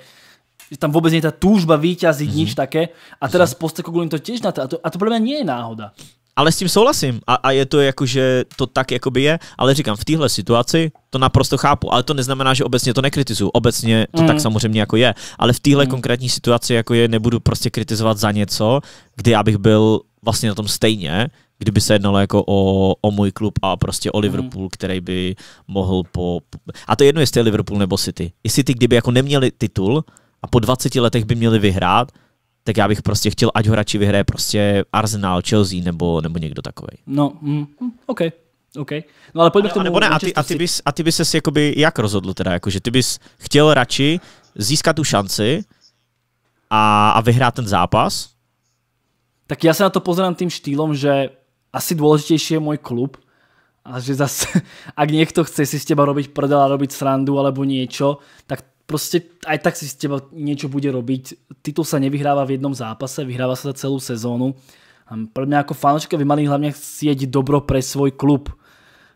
že tam vůbec není ta túžba vítězit, mm-hmm. nič také. A teraz -hmm. im to tiež na to. A to, a to pre mě není náhoda. Ale s tím souhlasím a, a je to jako, že to tak jako by je, ale říkám, v téhle situaci to naprosto chápu, ale to neznamená, že obecně to nekritizuju. Obecně to mm. tak samozřejmě jako je, ale v téhle mm. konkrétní situaci jako je nebudu prostě kritizovat za něco, kdy já bych byl vlastně na tom stejně, kdyby se jednalo jako o, o můj klub a prostě o mm. Liverpool, mm. který by mohl po... A to je jedno, jestli je Liverpool nebo City. Jestli ty kdyby jako neměli titul a po 20 letech by měli vyhrát, tak já bych prostě chtěl, ať ho radši vyhraje prostě Arsenal, Chelsea nebo, nebo někdo takový. No, mm, mm, OK. OK. No ale pojďme k tomu. Nebo ne, a ty, a ty, bys, a ty bys se jakoby jak rozhodl teda, jako, že ty bys chtěl radši získat tu šanci a, a vyhrát ten zápas? Tak já se na to pozerám tím štýlom, že asi důležitější je můj klub a že zase, ak někdo chce si s teba robiť prdel a robiť srandu alebo niečo, tak proste aj tak si s teba niečo bude robiť. Titul sa nevyhráva v jednom zápase, vyhráva sa celú sezónu. A pre mňa ako fanočka by mali hlavne sieť dobro pre svoj klub.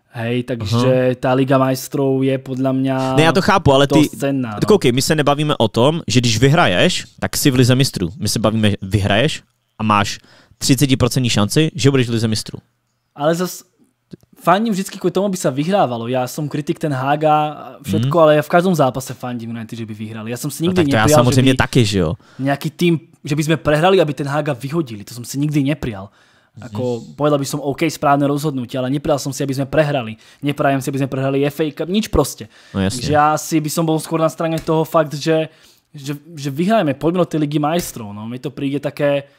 Hej, takže Aha. ta Liga majstrov je podle mě. Ne, já to chápu, ale ty. Scéna, no. Koukej, my se nebavíme o tom, že když vyhraješ, tak si v Lize mistrů. My se bavíme, vyhraješ a máš 30% šanci, že budeš v Lize mistrů. Ale zase fandím vždycky kvůli tomu, aby se vyhrávalo. Já jsem kritik ten Haga, všetko, mm. ale já v každém zápase fandím United, že by vyhrali. Já jsem si no nikdy no, tak to neprijal, já samozřejmě že by taky, že jo. Nějaký tým, že by jsme prehrali, aby ten Haga vyhodili. To jsem si nikdy neprijal. Mhm. Ako, povedal by som OK, správne rozhodnutie, ale neprijal som si, aby sme prehrali. Neprajem si, aby sme prehrali FA Cup, nič proste. No jasne. Takže ja si by som bol skôr na strane toho fakt, že, že, že vyhrajeme, poďme do tej ligy majstrov. No. Mi to príde také,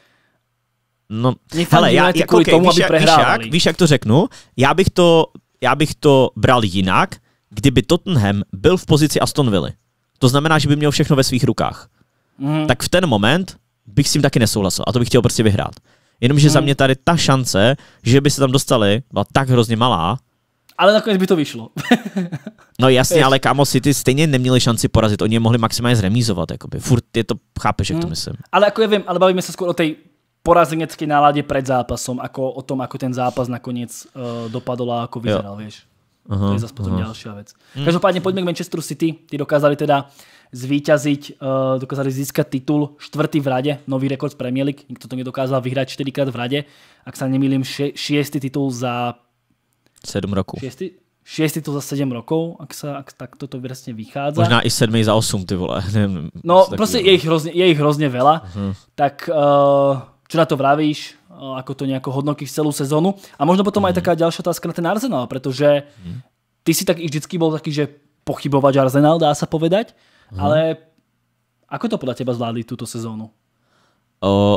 No, ale já ti jako kvůli okay, tomu, víš, aby prohrávali. Víš jak, víš, jak to řeknu? Já bych to, já bych to bral jinak, kdyby Tottenham byl v pozici Aston Villa. To znamená, že by měl všechno ve svých rukách. Mm. Tak v ten moment bych s tím taky nesouhlasil a to bych chtěl prostě vyhrát. Jenomže mm. za mhm. mě tady ta šance, že by se tam dostali, byla tak hrozně malá. Ale nakonec by to vyšlo. no jasně, ale kámo, City stejně neměli šanci porazit. Oni je mohli maximálně zremízovat. Jakoby. Furt je to, chápeš, jak mm. to mhm. myslím. Ale jako já vím, ale bavíme se skoro o té porazenecké náladě před zápasem, jako o tom, ako ten zápas nakonec uh, eh, dopadl a jako vyzeral, víš? Uh-huh, to je zase potom uh-huh. další věc. Hmm. Každopádně pojďme k Manchester City. ty dokázali teda zvíťaziť, uh, eh, dokázali získat titul čtvrtý v rade, nový rekord z Premier League. Nikto to nedokázal vyhrať čtyřikrát v rade. Ak sa nemýlim, še- šiestý titul za... 7 rokov. Šiestý, šiestý titul za 7 rokov, ak, sa, ak tak toto vlastně vychádza. Možná i sedmý za osm ty vole. Nevím, no, prostě je jich, hrozně, je jich hrozně veľa. Uh-huh. Mhm. Tak uh, čo na to vravíš, eh, ako to nejako hodnotíš celú sezónu. A možno potom mm. aj mhm. taká ďalšia otázka na ten Arsenal, pretože mm. ty si tak vždycky bol taký, že pochybovať Arsenal, dá sa povedať, mm. ale ako to podľa teba zvládli túto sezónu?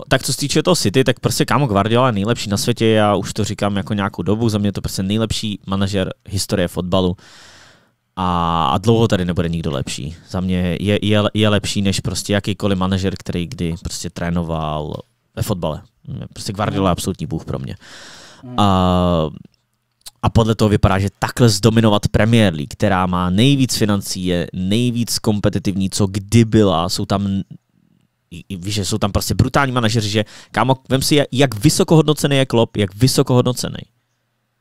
tak co se týče toho City, tak prostě kámo Guardiola je nejlepší na světě, já už to říkám jako nějakou dobu, za mě to prostě nejlepší manažer historie fotbalu a, a dlouho tady nebude nikdo lepší. Za mě je, je, je lepší než prostě jakýkoliv manažer, který kdy prostě trénoval ve fotbale. Mm, prostě Guardiola je mm. absolutní bůh pro mě. Mm. A, a podle toho vypadá, že takhle zdominovat Premier League, která má nejvíc financí, je nejvíc kompetitivní, co kdy byla, jsou tam víš, že jsou tam prostě brutální manažeři, že kámo, vem si, jak vysokohodnocený je Klopp, jak vysokohodnocený.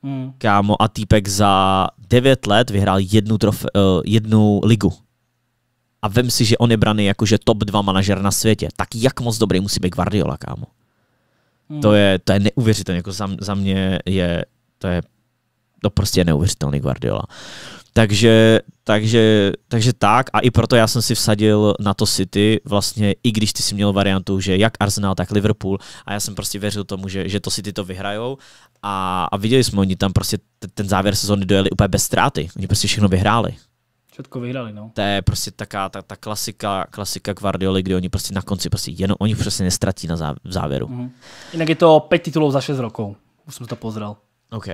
Hmm. Kámo a týpek za 9 let vyhrál jednu, trofe, uh, jednu ligu a vem si, že on je braný jakože top 2 manažer na světě, tak jak moc dobrý musí být Guardiola, kámo. Hmm. To je, to je neuvěřitelné, jako za, za mě je, to je, to prostě je neuvěřitelný Guardiola. Takže, takže, takže tak a i proto já jsem si vsadil na to City, vlastně i když ty si měl variantu, že jak Arsenal, tak Liverpool a já jsem prostě věřil tomu, že, že to City to vyhrajou a, a viděli jsme, oni tam prostě ten závěr sezóny dojeli úplně bez ztráty, oni prostě všechno vyhráli, výsledku vyhrali, no. To je prostě taká ta, ta klasika, klasika Guardioli, kdy oni prostě na konci prostě jenom, oni prostě nestratí na závěru. Mm. Jinak je to pět titulů za šest rokov. Už jsem to pozrel. OK,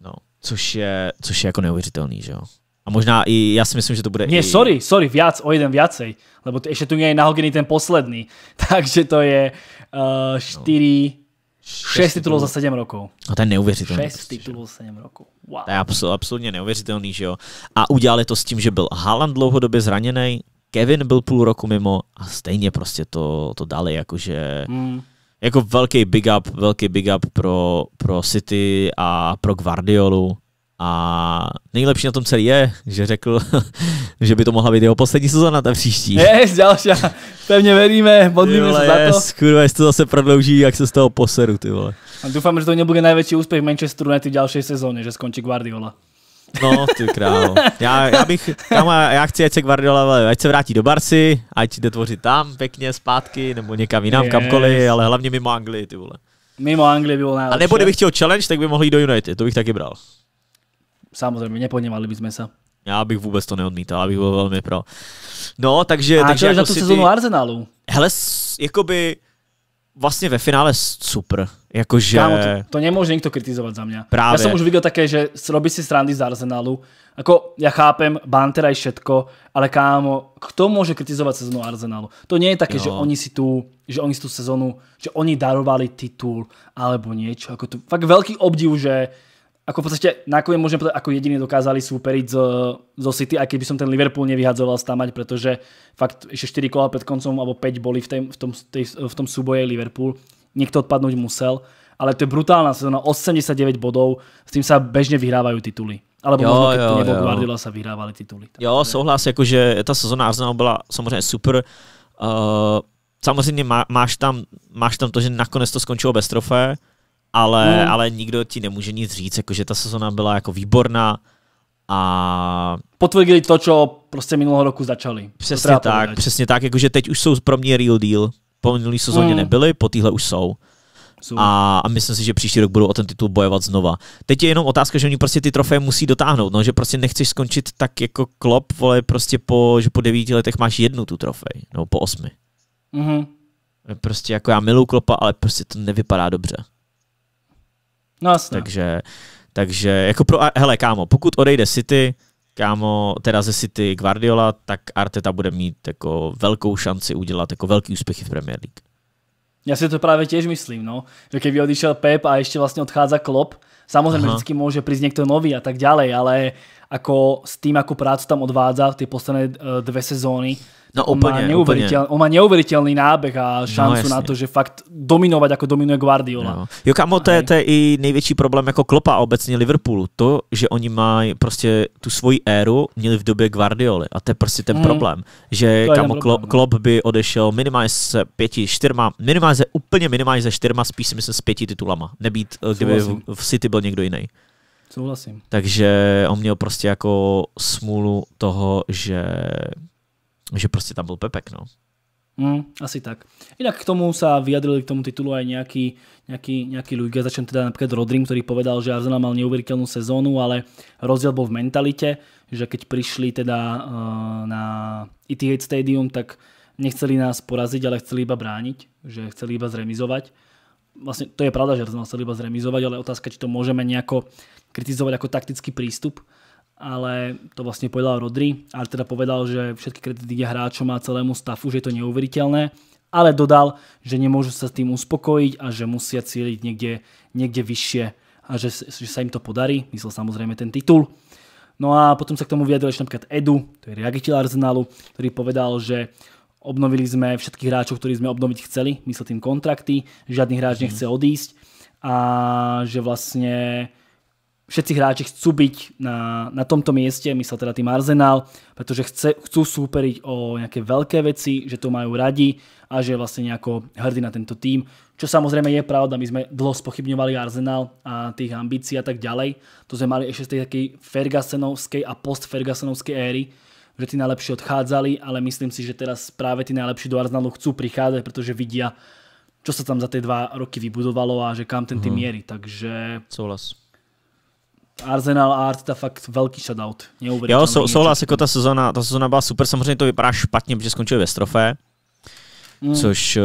no. Což je, což je jako neuvěřitelný, že jo. A možná i, já si myslím, že to bude Ne, i... sorry, sorry, viac, o jeden viacej. Lebo ještě tu je nahogený ten posledný. Takže to je uh, čtyři... no šest titulů za sedm roků. A to je neuvěřitelné. šest prostě, titulů za sedm roků. Wow. To je absol, absolutně neuvěřitelný, že jo. A udělali to s tím, že byl Haaland dlouhodobě zraněný, Kevin byl půl roku mimo a stejně prostě to, to dali, jakože... Mm. Jako velký big up, velký big up pro, pro City a pro Guardiolu a nejlepší na tom celý je, že řekl, že by to mohla být jeho poslední sezona ta příští. Je, další. Pevně veríme, modlíme se za to. Kurva, jestli to zase prodlouží, jak se z toho poseru, ty vole. A doufám, že to nebude největší úspěch Manchesteru na ty další sezóny, že skončí Guardiola. No, ty králo. Já, já bych, kama, já chci, ať se Guardiola, ať se vrátí do Barsi, ať jde tvořit tam pěkně zpátky, nebo někam jinam, yes. kamkoliv, ale hlavně mimo Anglii, ty vole. Mimo Anglii by byl nejlepší. A nebo kdybych chtěl challenge, tak by mohl jít do United, to bych taky bral. Samozřejmě, nepoňovali by se. Já bych vůbec to neodmítal, abych byl velmi pro. No, takže... A takže jako na tu sezónu sezonu Arsenalu? Hele, jakoby vlastně ve finále super. Jakože... Kámo, to, to nemůže nikdo kritizovat za mě. Právě. Já jsem už viděl také, že robí si srandy z Arsenalu. Jako, já chápem, Banter a všetko, ale kámo, kdo může kritizovat sezónu Arsenalu? To není je také, jo. že oni si tu, že oni si tu sezónu, že oni darovali titul, alebo niečo. Ako to, fakt velký obdiv, že ako v podstate nakoniec môžem povedať, ako jediní dokázali súperiť zo, zo City, aj keby som ten Liverpool nevyhadzoval stámať, pretože fakt ešte 4 kola pred koncom alebo 5 boli v, tej, v, tom, tej, v tom súboje Liverpool. Niekto odpadnúť musel, ale to je brutálna sezóna, 89 bodov, s tým sa bežne vyhrávajú tituly. Alebo jo, možno, jo, nebo Guardiola sa vyhrávali tituly. Tak jo, souhlas, jakože ta sezóna Arsenal byla samozřejmě super. Uh, samozřejmě má, máš, tam, máš tam to, že nakonec to skončilo bez trofé, ale, mm. ale nikdo ti nemůže nic říct, jakože ta sezona byla jako výborná a... Potvrdili to, co prostě minulého roku začali. Přesně tak, přesně tak, jakože teď už jsou pro mě real deal. Po minulý sezóně mm. nebyly, po téhle už jsou. jsou. A, a myslím si, že příští rok budou o ten titul bojovat znova. Teď je jenom otázka, že oni prostě ty trofeje musí dotáhnout, no, že prostě nechceš skončit tak jako klop, vole, prostě po, že po devíti letech máš jednu tu trofej, nebo po osmi. Mm-hmm. Prostě jako já miluju klopa, ale prostě to nevypadá dobře. No jasně. Takže, takže jako pro, hele kámo, pokud odejde City, kámo, teda ze City Guardiola, tak Arteta bude mít jako velkou šanci udělat jako velký úspěchy v Premier League. Já si to právě těž myslím, no. Že keby odišel Pep a ještě vlastně odchází Klopp, samozřejmě Aha. vždycky může přijít někdo nový a tak dále, ale jako s tým, jako práci tam odvádza ty poslední eh, dvě sezóny, No úplne, on, má neuveriteľ, úplne. on má neuveriteľný nábeh a no, šancu no, na to, že fakt dominovať, ako dominuje Guardiola. Jo, jo kamo, to je, to je i největší problém jako Klopa obecně Liverpoolu. To, že oni mají prostě tu svoji éru, měli v době Guardioli a to je prostě ten mm. problém. Že to kamo, problém, Klop by odešel minimálně s pěti, čtyřma, minimálně ze, úplně minimálně ze čtyřma, spíš si myslím s pěti titulama. Nebýt, eh, kdyby v, v City byl někdo jiný. Souhlasím. Takže on měl prostě jako smůlu toho, že že prostě tam byl Pepek, no. Mm, asi tak. Inak k tomu sa vyjadrili k tomu titulu aj nejaký, nejaký, nejaký ľudia. Začnem teda napríklad Rodrim, ktorý povedal, že Arsenal mal neuveriteľnú sezónu, ale rozdiel bol v mentalite, že keď prišli teda eh, na Etihad Stadium, tak nechceli nás poraziť, ale chceli iba brániť, že chceli iba zremizovať. Vlastne to je pravda, že Arsenal chceli iba zremizovať, ale otázka, či to môžeme nejako kritizovať ako taktický prístup, ale to vlastne povedal Rodri a teda povedal, že všetky kredity ide hráčom a celému stafu, že je to neuveriteľné, ale dodal, že nemôžu sa s tým uspokojiť a že musia cíliť niekde, niekde vyššie a že, že sa im to podarí, myslel samozrejme ten titul. No a potom sa k tomu vyjadril ešte napríklad Edu, to je riaditeľ Arsenalu, ktorý povedal, že obnovili sme všetkých hráčov, ktorí sme obnoviť chceli, myslel tým kontrakty, žiadny hráč mhm. nechce odísť a že vlastne všetci hráči chcú byť na, na tomto mieste, myslel teda tým Arsenal, pretože chce, chcú súperiť o nejaké veľké veci, že to majú radi a že je vlastne nejako hrdý na tento tým. Čo samozrejme je pravda, my sme dlho spochybňovali Arsenal a tých ambícií a tak ďalej. To sme mali ešte z tej takej Fergusonovskej a post-Fergusonovskej éry, že tí najlepší odchádzali, ale myslím si, že teraz práve tí najlepší do Arsenalu chcú prichádzať, pretože vidia, čo sa tam za tie dva roky vybudovalo a že kam ten tým mierí. Mhm. Takže... Souhlas Arsenal Art, to fakt velký shoutout. Jo, sou, souhlas, jako ta sezona, ta sezona byla super, samozřejmě to vypadá špatně, protože skončili ve strofé, mm. což, eh,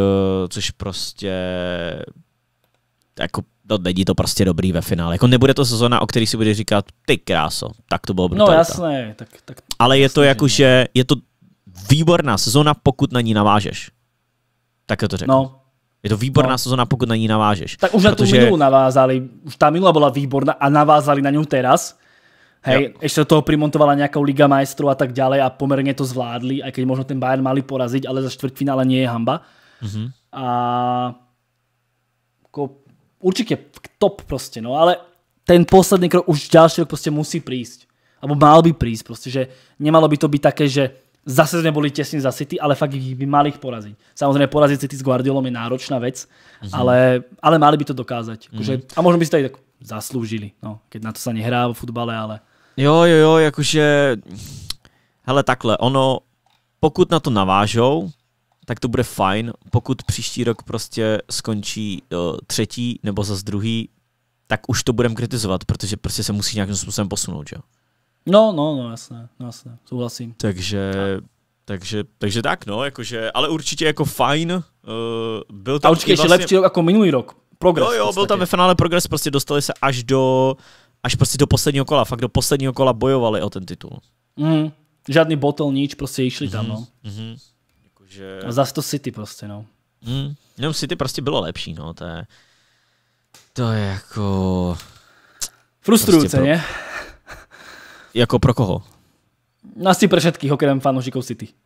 což prostě jako to no, není to prostě dobrý ve finále. Jako nebude to sezona, o který si bude říkat, ty kráso, tak to bylo no, brutalita. No jasné. Tak, tak, Ale je jasné, to jako, že je to výborná sezona, pokud na ní navážeš. Tak to řeknu. No, je to výborná no. sezóna, pokud na ní navážeš. Tak už protože... na tu minulou navázali, už tá minulá byla výborná a navázali na ňu teraz. Hej, jo. ešte do toho primontovala nejakou Liga majstrov a tak ďalej a pomerne to zvládli, aj keď možno ten Bayern mali poraziť, ale za štvrtfinále nie je hamba. Mm-hmm. A Ko... Jako určite top proste, no ale ten posledný krok už ďalší rok prostě musí prísť. Alebo mal by prísť proste, že nemalo by to byť také, že Zase sme boli tesne za City, ale fakt ich by mali ich poraziť. Samozrejme, poraziť City s Guardiolom je náročná vec, mm-hmm. ale, ale mali by to dokázať. mm-hmm. A možno by si to aj tak zaslúžili, no, keď na to sa nehrá v futbale, ale... Jo, jo, jo, jakože... Hele, takhle, ono, pokud na to navážou, tak to bude fajn. Pokud příští rok prostě skončí uh, třetí nebo zas druhý, tak už to budeme kritizovat, protože prostě se musí nějakým způsobem posunout, že jo? No, no, no, jasné, no, jasné, souhlasím. Takže, no. takže, takže tak, no, jakože, ale určitě jako fajn, uh, byl tam A určitě ještě vlastně... lepší jako minulý rok, progres. Jo, jo, byl tam ve finále progres, prostě dostali se až do, až prostě do posledního kola, fakt do posledního kola bojovali o ten titul. Mm, žádný botel nič, prostě išli mm-hmm, tam, mhm, no. Mm-hmm. Jakože... A zase to City prostě, no. Mm, No, City prostě bylo lepší, no, to je, to je jako... Frustrující, prostě pro... ne? Jako pro koho? No, asi pro všetkých, okrem fanoušiků City.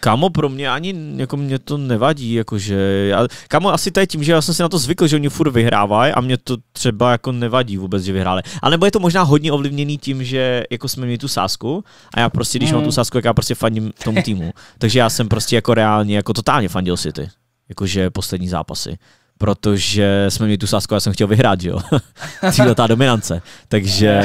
kamo, pro mě ani jako mě to nevadí, jakože, já, kamo, asi to je tím, že já jsem si na to zvykl, že oni furt vyhrávají a mě to třeba jako nevadí vůbec, že vyhráli. A nebo je to možná hodně ovlivněný tím, že jako jsme měli tu sásku a já prostě, když mm. mám tu hmm. sásku, tak já prostě fandím tomu týmu. Takže já jsem prostě jako reálně, jako totálně fandil City, jakože poslední zápasy protože jsme měli tu sásku a já jsem chtěl vyhrát, že jo. Tříletá dominance. Takže,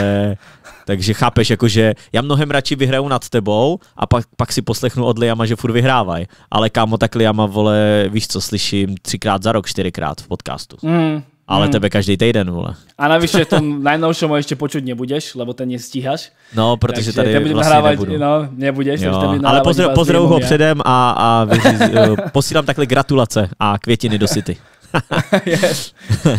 takže chápeš, jakože já mnohem radši vyhraju nad tebou a pak, pak si poslechnu od Liama, že furt vyhrávaj. Ale kámo, tak Liama, vole, víš co, slyším třikrát za rok, čtyřikrát v podcastu. Mm. Ale hmm. tebe každý týden, vole. A navíc že tom najnovšom ještě počuť nebudeš, lebo ten nestíhaš. No, protože tady vlastně nahrávat, nebudu. No, nebudeš. Jo. Ale pozdravu ho předem a, a vyřiz, posílám takhle gratulace a květiny do City. yes.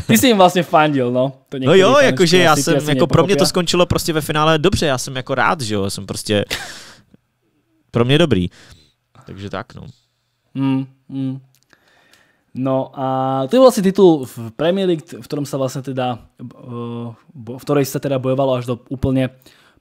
Ty jsi jim vlastně fandil, no. To no jo, jakože já jsem, jako mě pro mě to skončilo prostě ve finále dobře, já jsem jako rád, že jo, jsem prostě pro mě dobrý. Takže tak, no. Mm, mm. No a to je vlastně titul v Premier League, v kterém se vlastně teda, eh, v které se teda bojovalo až do úplně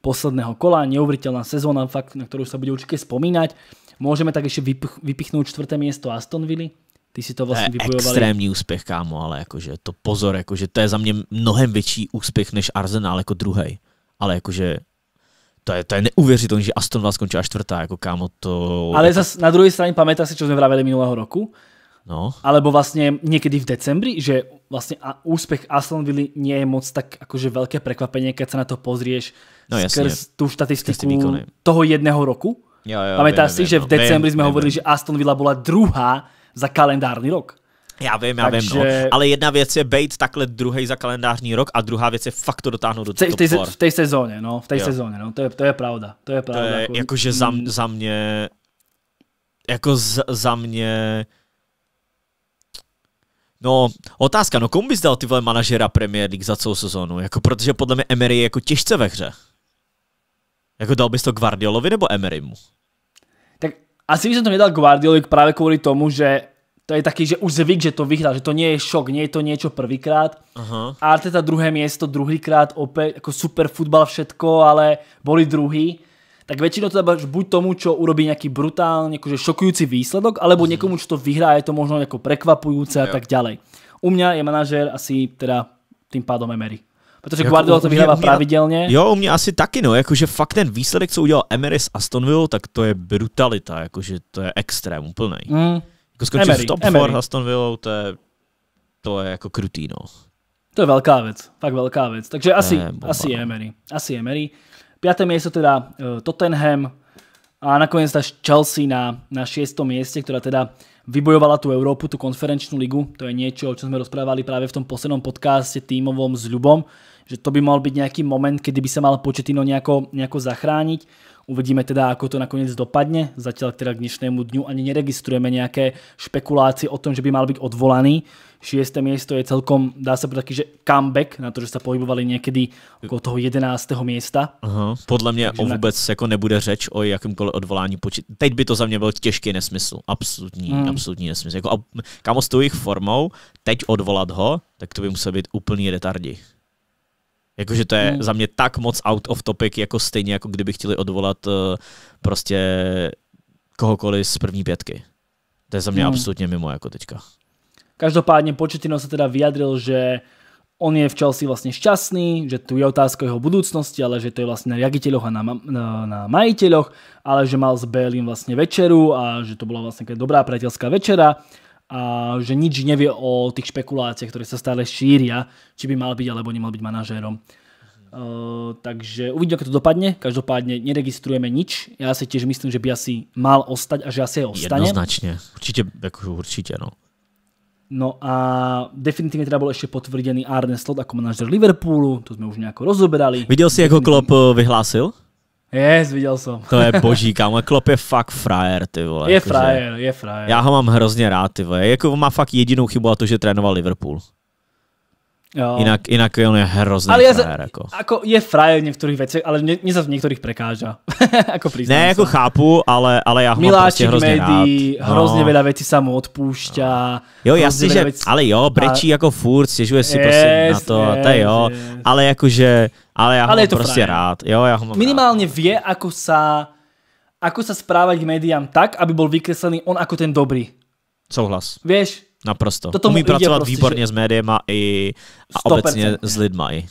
posledného kola. neuvěřitelná sezóna, fakt, na kterou se bude určitě vzpomínat. Můžeme tak ještě vypichnout čtvrté místo Aston Villa, ty si to vlastně to je vlastně vybojovali. extrémní úspěch, kámo, ale jakože to pozor, jakože to je za mě mnohem větší úspěch než Arsenal jako druhý. Ale jakože to je, to je neuvěřitelné, že Aston Villa skončila čtvrtá, jako kámo to... Ale zas na druhé straně pamětá si, co jsme vraveli minulého roku? No. Alebo vlastně někdy v decembri, že vlastně a úspěch Aston Villa nie je moc tak jakože velké překvapení, když se na to pozrieš no, skrz tu statistiku toho jedného roku. Jo, jo, si, vím, že v no. decembri jsme hovorili, že Aston Villa byla druhá za kalendární rok. Já vím, já Takže... vím, no. ale jedna věc je být takhle druhý za kalendární rok a druhá věc je fakt to dotáhnout do toho. V, té, sezóně, no, v té sezóně, no, to je, to je pravda, to je pravda. To je, jako, jakože za, mm. za mě, jako z, za mě, No, otázka, no komu bys dal ty vole manažera Premier League za celou sezónu? Jako, protože podle mě Emery je jako těžce ve hře. Jako dal bys to Guardiolovi nebo Emerymu? Asi by som to nedal guardiolik práve kvôli tomu, že to je taký, že už zvyk, že to vyhral, že to nie je šok, nie je to niečo prvýkrát. Aha. Arteta druhé miesto, druhýkrát opäť, ako super futbal všetko, ale boli druhý. Tak väčšinou to dá buď tomu, čo urobí nejaký brutálny, akože šokujúci výsledok, alebo mm. niekomu, čo to vyhrá, je to možno nejako prekvapujúce a tak ďalej. U mňa je manažér asi teda tým pádom Emery. Protože jako Guardiola to vyhrává pravidelně. Jo, u mě asi taky, no. Jakože fakt ten výsledek, co udělal Emery s Astonville, tak to je brutalita. Jakože to je extrém úplný. Mm. Jako skončil Emery, v top Emery. 4 Aston Villa, to je, to je jako krutý, no. To je velká věc, fakt velká věc. Takže asi, ne, bomba. asi je no. Emery. Asi je Emery. Piaté místo teda eh, Tottenham a nakonec ta Chelsea na, na šestom místě, která teda vybojovala tú Európu, tú konferenčnú ligu. To je niečo, o čom sme rozprávali práve v tom poslednom podcaste tímovom s Ľubom, že to by mal byť nejaký moment, kedy by sa mal Početino nejako, nejako zachrániť. Uvidíme teda, ako to nakonec dopadne. Zatiaľ teda k dnešnému dňu ani neregistrujeme nejaké špekulácie o tom, že by mal byť odvolaný. 6. miesto je celkom, dá sa povedať, že comeback na to, že sa pohybovali niekedy okolo toho 11. miesta. Uh podle mě mňa o vôbec na... jako nebude řeč o jakémkoliv odvolání počet. Teď by to za mě bol těžký nesmysl. Absolutní, mm. absolutní nesmysl. Jako, kamo s tou ich formou, teď odvolat ho, tak to by musel být úplný retardi. Jakože to je mm. za mě tak moc out of topic, jako stejně, jako kdyby chtěli odvolat eh, prostě kohokoliv z první pětky. To je za mě mm. absolutně mimo jako teďka. Každopádne Početino sa teda vyjadril, že on je v Chelsea vlastne šťastný, že tu je otázka jeho budúcnosti, ale že to je vlastne na riaditeľoch a na, na, na majiteľoch, ale že mal s Bélim vlastne večeru a že to bola vlastne dobrá priateľská večera a že nič nevie o tých špekuláciách, ktoré sa stále šíria, či by mal byť alebo nemal byť manažérom. Uh, takže uvidíme, ako to dopadne. Každopádne neregistrujeme nič. Ja si tiež myslím, že by asi mal ostať a že asi aj ostane. Jednoznačne. Určite, ako určite, no. No a definitivně teda byl ještě potvrdený Arne Slot jako manažer Liverpoolu, to jsme už nějak rozoberali. Viděl jsi, ho Klopp eh, vyhlásil? Yes, viděl jsem. To je boží, kámo, Klopp je fakt frajer, ty vole. Je jako frajer, že... je frajer. Já ho mám hrozně rád, ty vole. Jako má fakt jedinou chybu a to, že trénoval Liverpool. Inak Jinak, jinak on je hrozný ale je, frajer, jako. jako. je frajer v některých věcech, ale mě, mě zase v některých prekáža. jako ne, jako chápu, ale, ale já ho prostě hrozně médií, rád. No. hrozně no. veľa věcí sa mu odpúšťa. Jo, jasně, že, věcí... ale jo, brečí a... jako furt, stěžuje si prostě yes, prostě na to, yes, to je jo, yes. ale jakože, ale já ho ale mám prostě frajer. rád. Jo, já ho mám Minimálně rád. vie, ako sa, ako sa správať k médiám tak, aby bol vykreslený on ako ten dobrý. Souhlas. Vieš, Naprosto. To Umí pracovat prostě, výborně že... s médiema i a obecně s lidma i.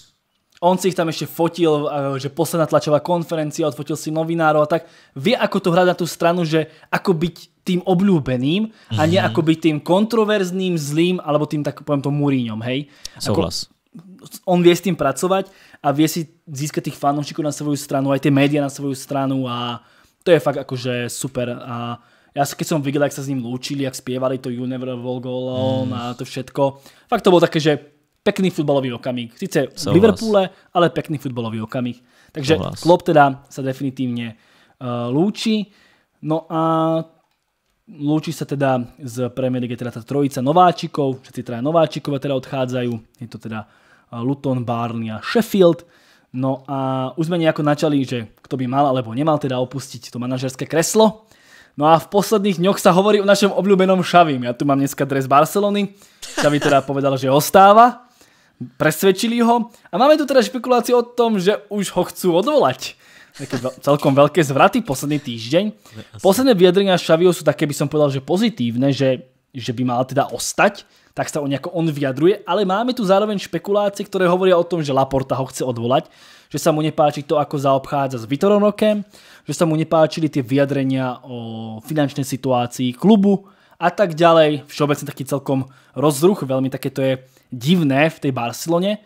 On si ich tam ešte fotil, eh, že posledná tlačová konferencia, odfotil si novinárov a tak. Vie, ako to hrať na tú stranu, že ako byť tým obľúbeným mm-hmm. a nie mhm. ako byť tým kontroverzným, zlým, alebo tým, tak poviem to, Muríňom, hej? Souhlas. Ako, on vie s tým pracovať a vie si získať tých fanúšikov na svoju stranu, aj tie médiá na svoju stranu a to je fakt akože super. A ja keď som videl, jak sa s ním lúčili, jak spievali to You Never Walk Alone mm. a to všetko, fakt to bolo také, že pekný futbalový okamih. Sice v Liverpoole, ale pekný futbalový okamih. Takže Klopp teda sa definitívne eh, lúči. No a lúči sa teda z Premier League teda tá trojica nováčikov, všetci traja nováčikové teda odchádzajú. Je to teda eh, Luton, Barney a Sheffield. No a už sme nejako načali, že kto by mal alebo nemal teda opustiť to manažerské kreslo. No a v posledných dňoch sa hovorí o našom obľúbenom Šavim. Ja tu mám dneska dres Barcelony. Šavi teda povedal, že ostáva. Presvedčili ho. A máme tu teda špekuláciu o tom, že už ho chcú odvolať. Také celkom veľké zvraty posledný týždeň. Posledné vyjadrenia Šavio sú také, by som povedal, že pozitívne, že, že by mal teda ostať, tak sa on nejako on vyjadruje, ale máme tu zároveň špekulácie, ktoré hovoria o tom, že Laporta ho chce odvolať že sa mu nepáči to, ako zaobchádza s Vitoronokem, že sa mu nepáčili tie vyjadrenia o finančnej situácii klubu a tak ďalej. Všeobecne taký celkom rozruch, veľmi také to je divné v tej Barcelone.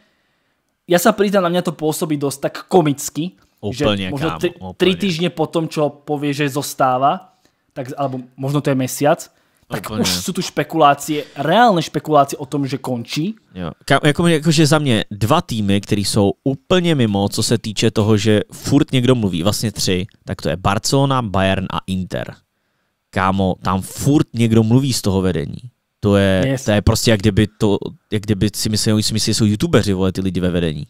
Ja sa priznám, na mňa to pôsobí dosť tak komicky, úplne, že možno tri, kámo, úplne. tri týždne po tom, čo povie, že zostáva, tak, alebo možno to je mesiac, tak Úplně. už jsou tu špekulácie, reálné špekulácie o tom, že končí. Jo. Jako, jako, že za mě dva týmy, které jsou úplně mimo, co se týče toho, že furt někdo mluví, vlastně tři, tak to je Barcelona, Bayern a Inter. Kámo, tam furt někdo mluví z toho vedení. To je, yes. to je prostě, jak kdyby, to, jak kdyby si myslí, že si jsou youtubeři, vole, ty lidi ve vedení.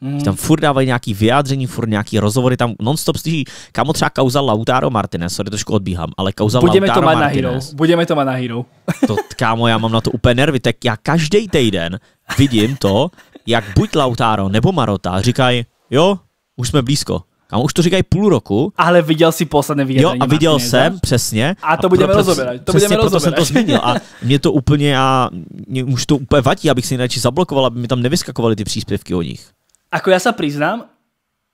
Mm. Tam furt dávají nějaký vyjádření, furt nějaký rozhovory, tam nonstop slyší, kamo třeba kauza Lautaro Martinez, sorry, trošku odbíhám, ale kauza Budeme Lautaro to Martinez. Na hero. Budeme to mít na hero. to, kámo, já mám na to úplně nervy, tak já každý týden vidím to, jak buď Lautaro nebo Marota říkají, jo, už jsme blízko, kámo už to říkají půl roku. Ale viděl si posledné vyjádření. Jo, a viděl Martinez, jsem, přesně. A to budeme rozobírat. To přesně, budeme proto rozoberat. jsem to zmínil. A mě to úplně, a mě už to úplně vadí, abych si nejradši zablokoval, aby mi tam nevyskakovaly ty příspěvky o nich. Ako ja sa priznám,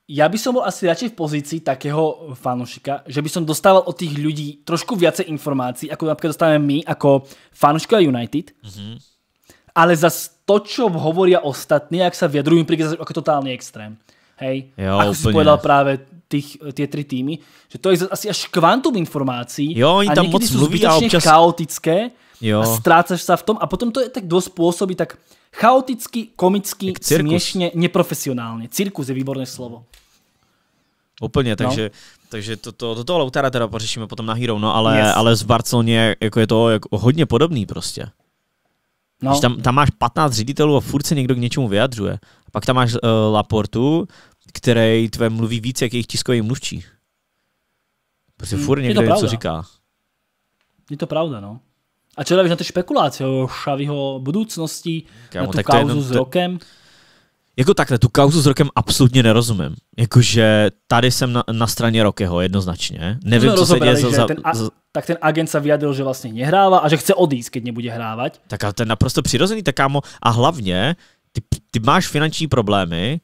ja by som bol asi radšej v pozícii takého fanúšika, že by som dostával od tých ľudí trošku viacej informácií, ako napríklad dostávame my, ako fanúšikov United. Mm-hmm. Ale za to, čo hovoria ostatní, ak sa vyjadrujú, príklad ako totálny extrém. Hej, jo, ako úplne. si povedal práve tých, tie tri týmy, že to je asi až kvantum informácií. Jo, oni tam moc mluví a občas... chaotické Jo. A strácaš sa v tom a potom to je tak dosť pôsobí tak chaoticky, komicky, smiešne, neprofesionálne. Cirkus je výborné slovo. Úplně, no. takže, no. takže to, to, to, toho Lautara teda pořešíme potom na Hero, no ale, yes. ale z Barceloně jako je to jako hodně podobný prostě. No. tam, tam máš 15 ředitelů a furt se někdo k něčemu vyjadřuje. A pak tam máš uh, Laportu, který tvé mluví víc, jak jejich tiskový mluvčí. Prostě furt hmm, někdo něco říká. Je to pravda, no. A čo robíš na tie špekulácie o Šaviho budúcnosti, Kámo, na tú kauzu s rokem? Jako takhle, tu kauzu s rokem absolutně nerozumím. Jakože tady jsem na, na straně Rokeho jednoznačně. Nevím, no, co se děje za, za, ten a, za... Tak ten agent se vyjadřil, že vlastně nehrává a že chce odjít, když nebude hrávat. Tak ale to je naprosto přirozený, tak kámo. A hlavně, ty, ty máš finanční problémy,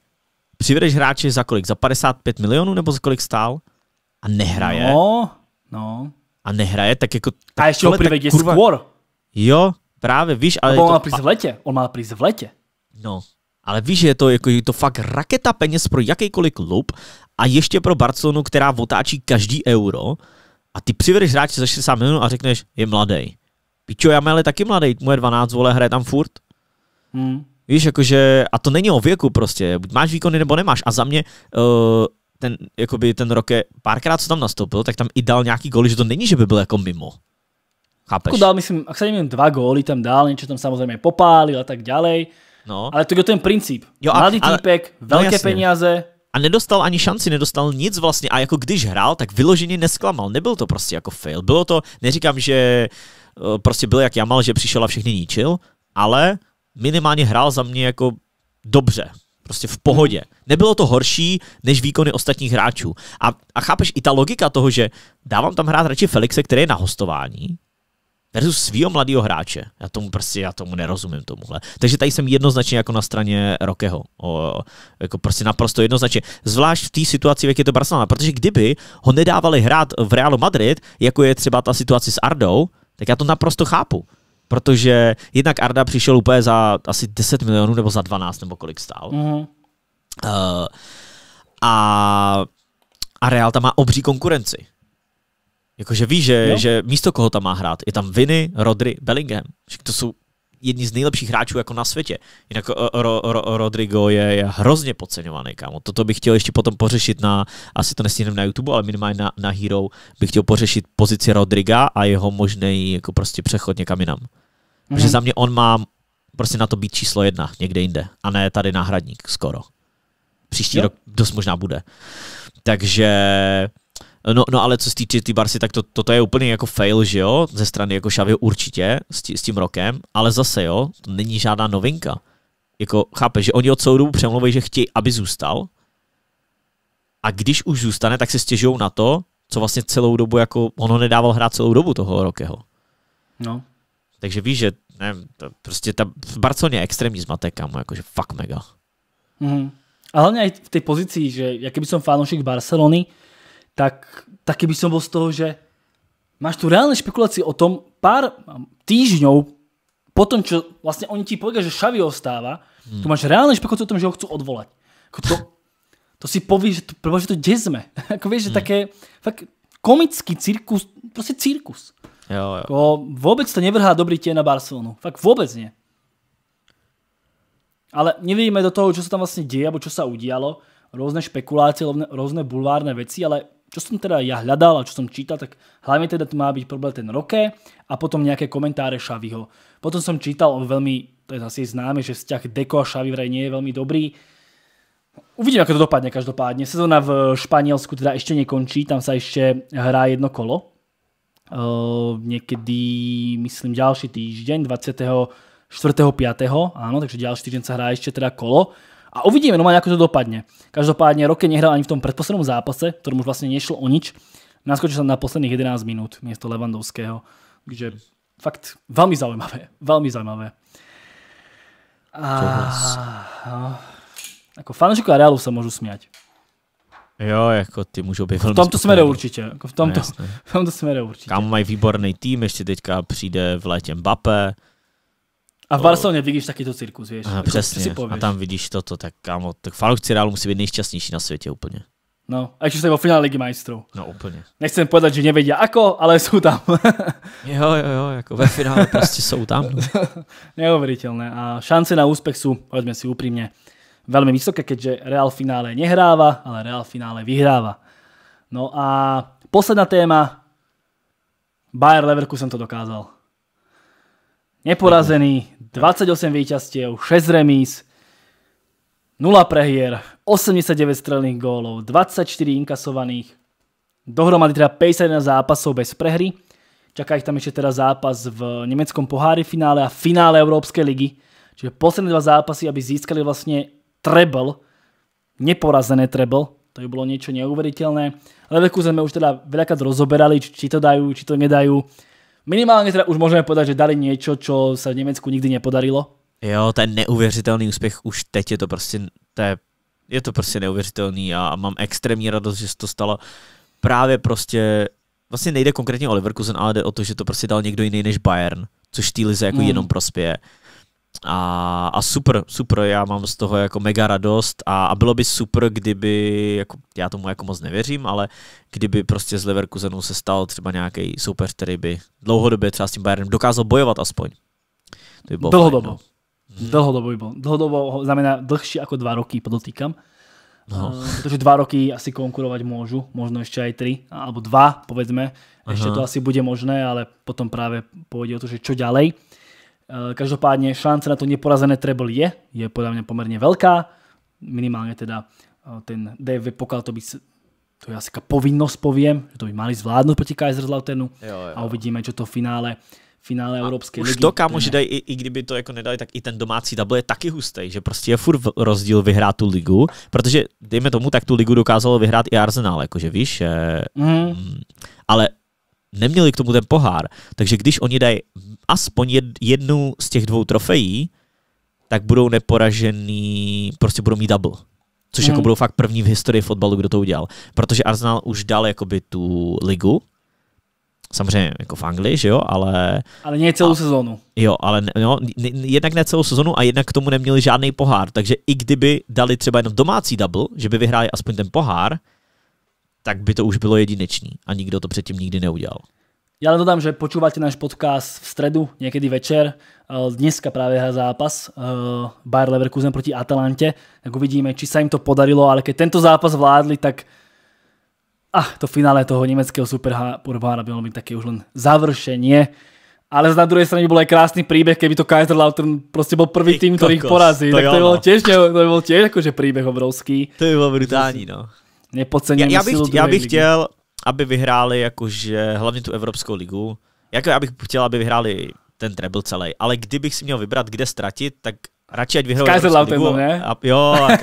přivedeš hráče za kolik? Za 55 milionů nebo za kolik stál? A nehraje. No, no a nehraje, tak jako... Tak a ještě ho privedě kurva... skôr. Jo, právě, víš, ale... Lebo on má to... v letě, on má přijít v letě. No, ale víš, že je to, jako, je to fakt raketa peněz pro jakýkoliv klub a ještě pro Barcelonu, která otáčí každý euro a ty přivedeš hráče za 60 milionů a řekneš, je mladý. Pičo, já ale taky mladý, moje 12 vole, hraje tam furt. Hmm. Víš, jakože, a to není o věku prostě, buď máš výkony nebo nemáš. A za mě, uh, ten, jakoby ten rok je, párkrát, co tam nastoupil, tak tam i dal nějaký góly, že to není, že by byl jako mimo. Chápeš? Jako dal, myslím, ak se nevím, dva góly tam dal, něco tam samozřejmě popálil a tak ďalej. No. Ale to je ten princip. Jo, a, Mladý ale, no, velké no peníze. a nedostal ani šanci, nedostal nic vlastně a jako když hrál, tak vyloženě nesklamal. Nebyl to prostě jako fail. Bylo to, neříkám, že eh, prostě byl jak Jamal, že přišel a všechny ničil, ale minimálně hrál za mě jako dobře. Prostě v pohodě. Hmm. Nebylo to horší než výkony ostatních hráčů. A, a chápeš i ta logika toho, že dávám tam hrát radši Felixe, který je na hostování, versus svého mladého hráče. Já tomu prostě, já tomu nerozumím tomuhle. Takže tady jsem jednoznačně jako na straně Rokeho. O, jako prostě naprosto jednoznačně. Zvlášť v té situaci, jak je to Barcelona. Protože kdyby ho nedávali hrát v Realu Madrid, jako je třeba ta situace s Ardou, tak já to naprosto chápu protože jednak Arda přišel úplně za asi 10 milionů nebo za 12 nebo kolik stál. Mm-hmm. Uh, a, a Real tam má obří konkurenci. Jakože ví, že, že místo koho tam má hrát, je tam Viny, Rodry, Bellingham. To jsou jedni z nejlepších hráčů jako na světě. Jinak eh, ro, ro, Rodrigo je, je hrozně podceňovaný, kámo. Toto bych chtěl ještě potom pořešit na, asi to nestihnem na YouTube, ale minimálně na, na Hero bych chtěl pořešit pozici Rodriga a jeho možný jako prostě přechod někam jinam. Mm-hmm. Že mhm. za mě on má prostě na to být číslo jedna někde jinde a ne tady náhradník skoro. Příští jo. rok dost možná bude. Takže No, no ale co se týče ty Barsi tak to, to je úplně jako fail, že jo, ze strany jako Xavi určitě s, tí, s tím rokem, ale zase jo, to není žádná novinka. Jako chápe, že oni od soudu přemluvají, že chtějí, aby zůstal a když už zůstane, tak se stěžují na to, co vlastně celou dobu, jako ono nedával hrát celou dobu toho Rokeho. No. Takže víš, že nevím, to, prostě ta, v Barceloně je extrémní zmatek, kamo, jakože fakt mega. Mm. A hlavně i v té pozici, že ja by som fanoušek Barcelony, tak, taky by som byl z toho, že máš tu reálné špekulaci o tom pár týždňov po tom, čo vlastně oni ti povedia, že Xavi ostává, hmm. tu máš reálné špekulaci o tom, že ho chcú odvolat. To, to si poví, že to, že to kde sme. Ako vieš, že hmm. také fakt komický cirkus, prostě cirkus. Jo, jo. Ko, jako, vôbec to nevrhá dobrý tie na Barcelonu. Fakt vôbec nie. Ale nevidíme do toho, čo sa tam vlastne deje, alebo čo sa udialo. Rôzne špekulácie, rôzne bulvárne veci, ale čo som teda ja hľadal a čo som čítal, tak hlavne teda to má byť problém ten roke a potom nejaké komentáre Šaviho. Potom som čítal o veľmi, to je asi známe, že vzťah Deko a Šavi vraj nie je veľmi dobrý. Uvidíme, ako to dopadne každopádne. Sezóna v Španielsku teda ešte nekončí, tam sa ešte hrá jedno kolo. Eh, niekedy, myslím, ďalší týždeň, 24.5. Áno, takže ďalší týždeň sa hrá ešte teda kolo. A uvidíme, no ako to dopadne. Každopádně Roke nehrál ani v tom predposlednom zápase, ktorom už vlastne nešlo o nič. Naskočil sa na posledných 11 minút miesto Levandovského. Takže fakt veľmi zaujímavé. Veľmi zaujímavé. A... No, ako fanúšikov Realu sa môžu smiať. Jo, jako ty můžou být velmi... V tomto jsme jde určitě. Jako v, tomto, no, v tomto jsme jde určitě. Kam mají výborný tým, ještě teďka přijde v létě Mbappé. A v Barceloně vidíš taky to cirkus, víš. A, jako, přesně, a tam vidíš toto, tak kámo, tak fanoušci Realu musí být nejšťastnější na světě úplně. No, a ještě jste v finále Ligy majstrů. No úplně. Nechcem povedat, že nevědí jako, ale jsou tam. jo, jo, jo, jako ve finále prostě jsou tam. No. Neuvěřitelné. A šance na úspěch jsou, hoďme si upřímně, veľmi vysoké, keďže Real finále nehráva, ale Real finále vyhráva. No a posledná téma, Bayer Leverkusen to dokázal. Neporazený, 28 výťastiev, 6 remíz, 0 prehier, 89 strelných gólov, 24 inkasovaných, dohromady teda 51 zápasov bez prehry. Čaká ich tam ešte teraz zápas v nemeckom pohári finále a finále Európskej ligy. Čiže posledné dva zápasy, aby získali vlastne treble, neporazené treble, to by bolo niečo neuveriteľné. Leverkusen sme už teda veľakrát rozoberali, či to dajú, či to nedajú. Minimálne teda už môžeme povedať, že dali niečo, čo sa v Nemecku nikdy nepodarilo. Jo, ten neuvěřitelný úspěch už teď je to prostě, to je, je to prostě neuvěřitelný a mám extrémní radost, že se to stalo právě prostě, vlastně nejde konkrétně o Leverkusen, ale jde o to, že to prostě dal někdo jiný než Bayern, což té lize jako mm. jenom prospěje a, a super, super, já mám z toho jako mega radost a, a bylo by super, kdyby, jako, já tomu jako moc nevěřím, ale kdyby prostě z Leverkusenu se stal třeba nějaký soupeř, který by dlouhodobě třeba s tím Bayernem dokázal bojovat aspoň. To by bylo dlhodobo. Fajn, no. Mhm. Dlhodobo by bylo. Dlhodobo znamená dlhší jako dva roky, podotýkám. No. Uh, protože dva roky asi konkurovat můžu, možno ještě aj tři, alebo dva, povedzme. Ještě to asi bude možné, ale potom právě pôjde o to, že čo ďalej. Eh, každopádně šance na to neporazené treble je, je podle mě poměrně velká, minimálně teda eh, ten DV pokal to by to je asi povinnost, poviem, že to by mali zvládnout proti Kaiserslautenu jo, a uvidíme, čo to v finále finále a Evropské už ligy. Už to, kam už dají, i, i kdyby to jako nedali, tak i ten domácí double je taky hustý, že prostě je furt rozdíl vyhrát tu ligu, protože dejme tomu, tak tu ligu dokázalo vyhrát i Arsenal, jakože víš, eh, mhm. mm. ale neměli k tomu ten pohár. Takže když oni dají aspoň jednu z těch dvou trofejí, tak budou neporažený, prostě budou mít double. Což mm. jako hmm. budou fakt první v historii fotbalu, kdo to udělal. Protože Arsenal už dal jakoby tu ligu, samozřejmě jako v Anglii, že jo, ale... Ale ne celou a, sezonu. Jo, ale ne, no, ne, jednak ne celou sezonu a jednak k tomu neměli žádný pohár, takže i kdyby dali třeba jenom domácí double, že by vyhráli aspoň ten pohár, tak by to už bylo jedinečný a nikdo to předtím nikdy neudělal. Já dodám, že počúvate náš podcast v stredu, někdy večer. Eh, dneska právě hra zápas eh, Bayer Leverkusen proti Atalante. Tak uvidíme, či se jim to podarilo, ale keď tento zápas vládli, tak ah, to finále toho německého superporbára bylo by také už len završenie. Ale na druhé straně byl i krásný příběh, kdyby to Kaiserslautern prostě byl první tým, který jich porazí. To tak to bylo byl to bylo byl těž jakože příběh obrovský. To by bylo brutální, no. Nepocenění já, já bych, já bych chtěl, aby vyhráli jakože hlavně tu Evropskou ligu. Jako já bych chtěl, aby vyhráli ten treble celý. Ale kdybych si měl vybrat, kde ztratit, tak radši ať vyhrou Evropskou ligu. ne? A, jo, a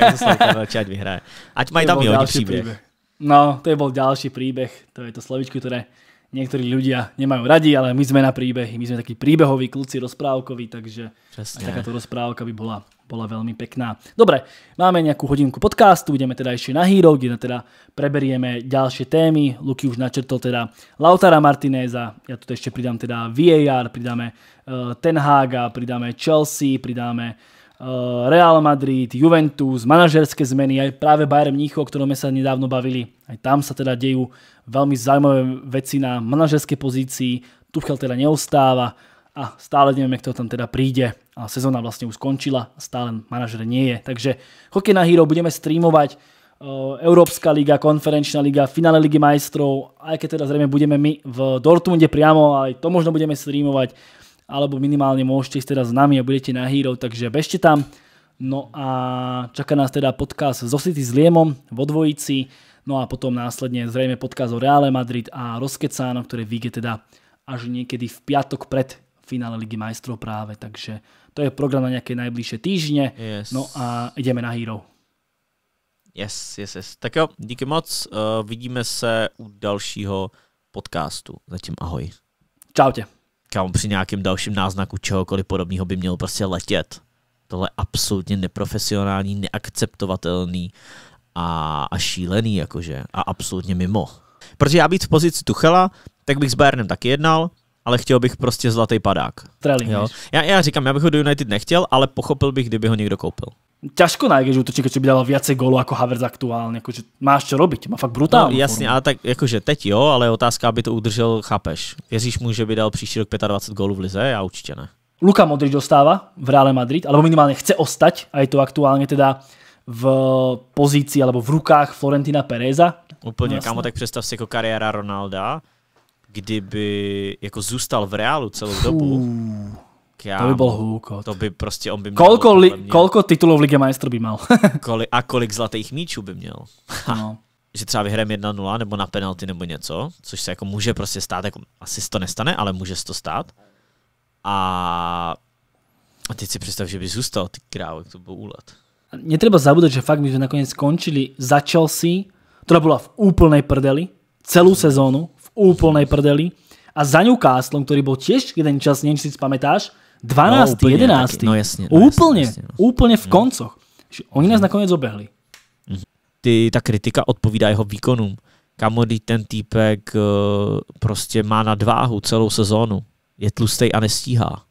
radši ať vyhraje. Ať mají tam hodně příběh. příběh. No, to je byl další příběh, to je to slovičko, které niektorí ľudia nemajú radi, ale my sme na príbehy, my sme takí príbehoví kluci, rozprávkoví, takže Přesně. takáto rozprávka by bola, bola veľmi pekná. Dobre, máme nejakú hodinku podcastu, ideme teda ešte na Hero, kde teda preberieme ďalšie témy. Luky už načrtol teda Lautara Martineza, ja tu ešte pridám teda VAR, pridáme uh, Ten Haga, pridáme Chelsea, pridáme e, Real Madrid, Juventus, manažerské zmeny, aj práve Bayern Mníchov, o ktorom sme sa nedávno bavili. Aj tam sa teda dejú veľmi zaujímavé veci na manažerskej pozícii. Tuchel teda neostáva a stále nevieme, kto tam teda príde. A sezóna vlastne už skončila a stále manažer nie je. Takže Hokej na Hero budeme streamovať Európska eh, liga, konferenčná liga, finále ligy majstrov, aj keď teda zrejme budeme my v Dortmunde priamo, aj to možno budeme streamovať, alebo minimálne môžete ísť teda s nami a budete na Hero, takže bežte tam. No a čaká nás teda podcast z Osity s Liemom vo dvojici, No a potom následne zrejme podkaz o Reále Madrid a rozkecáno, ktoré vyjde teda až niekedy v piatok pred finále Ligy majstrov práve, takže to je program na nejaké najbližšie týždne. Yes. No a ideme na Hero. Yes, yes, yes. Tak jo, díky moc. Uh, vidíme se u dalšího podcastu. Zatím ahoj. Čau tě. Kam při nějakém dalším náznaku čehokoliv podobného by měl prostě letět. Tohle je absolutně neprofesionální, neakceptovatelný. Uh, a, a šílený, jakože, a absolutně mimo. Protože já být v pozici Tuchela, tak bych s Bayernem taky jednal, ale chtěl bych prostě zlatý padák. Trelín, jo? Já, já říkám, já bych ho do United nechtěl, ale pochopil bych, kdyby ho někdo koupil. Ťažko najdeš útočník, který by dával více gólů jako Havertz aktuálně. Jakože máš co robiť, má fakt brutální. no, jasně, formu. ale tak jakože teď jo, ale je otázka, aby to udržel, chápeš. Věříš mu, že by dal příští rok 25 gólů v lize? Já určitě ne. Luka Modrič dostává v Reále Madrid, alebo minimálně chce ostať, je to aktuálně teda v pozici alebo v rukách Florentina Pereza. Úplně, vlastně. kámo, tak představ si jako kariéra Ronalda, kdyby jako zůstal v reálu celou Fů, dobu. Kámo, to by byl hůkot. To by prostě on by měl. Kolko, li, titulů v Ligue Majstrů by měl? Koli, a kolik zlatých míčů by měl? no. že třeba vyhrajeme 1-0 nebo na penalty nebo něco, což se jako může prostě stát, jako asi to nestane, ale může se to stát. A a teď si představ, že by zůstal, ty krávy, to byl úlet netreba zabúdať, že fakt my sme nakoniec skončili za Chelsea, ktorá bola v úplnej prdeli, celú sezónu v úplnej prdeli a za Newcastle, ktorý bol tiež jeden čas, neviem, si pamätáš, 12. No, úplne, 11. Taký, no, no jasne. No, úplne, jasne, jasne, úplne v no. koncoch. Oni nás mhm. nakoniec obehli. Mhm. Ty, ta kritika odpovídá jeho výkonům. Kamody ten týpek eh, prostě má nadváhu celou sezónu. Je tlustej a nestíhá.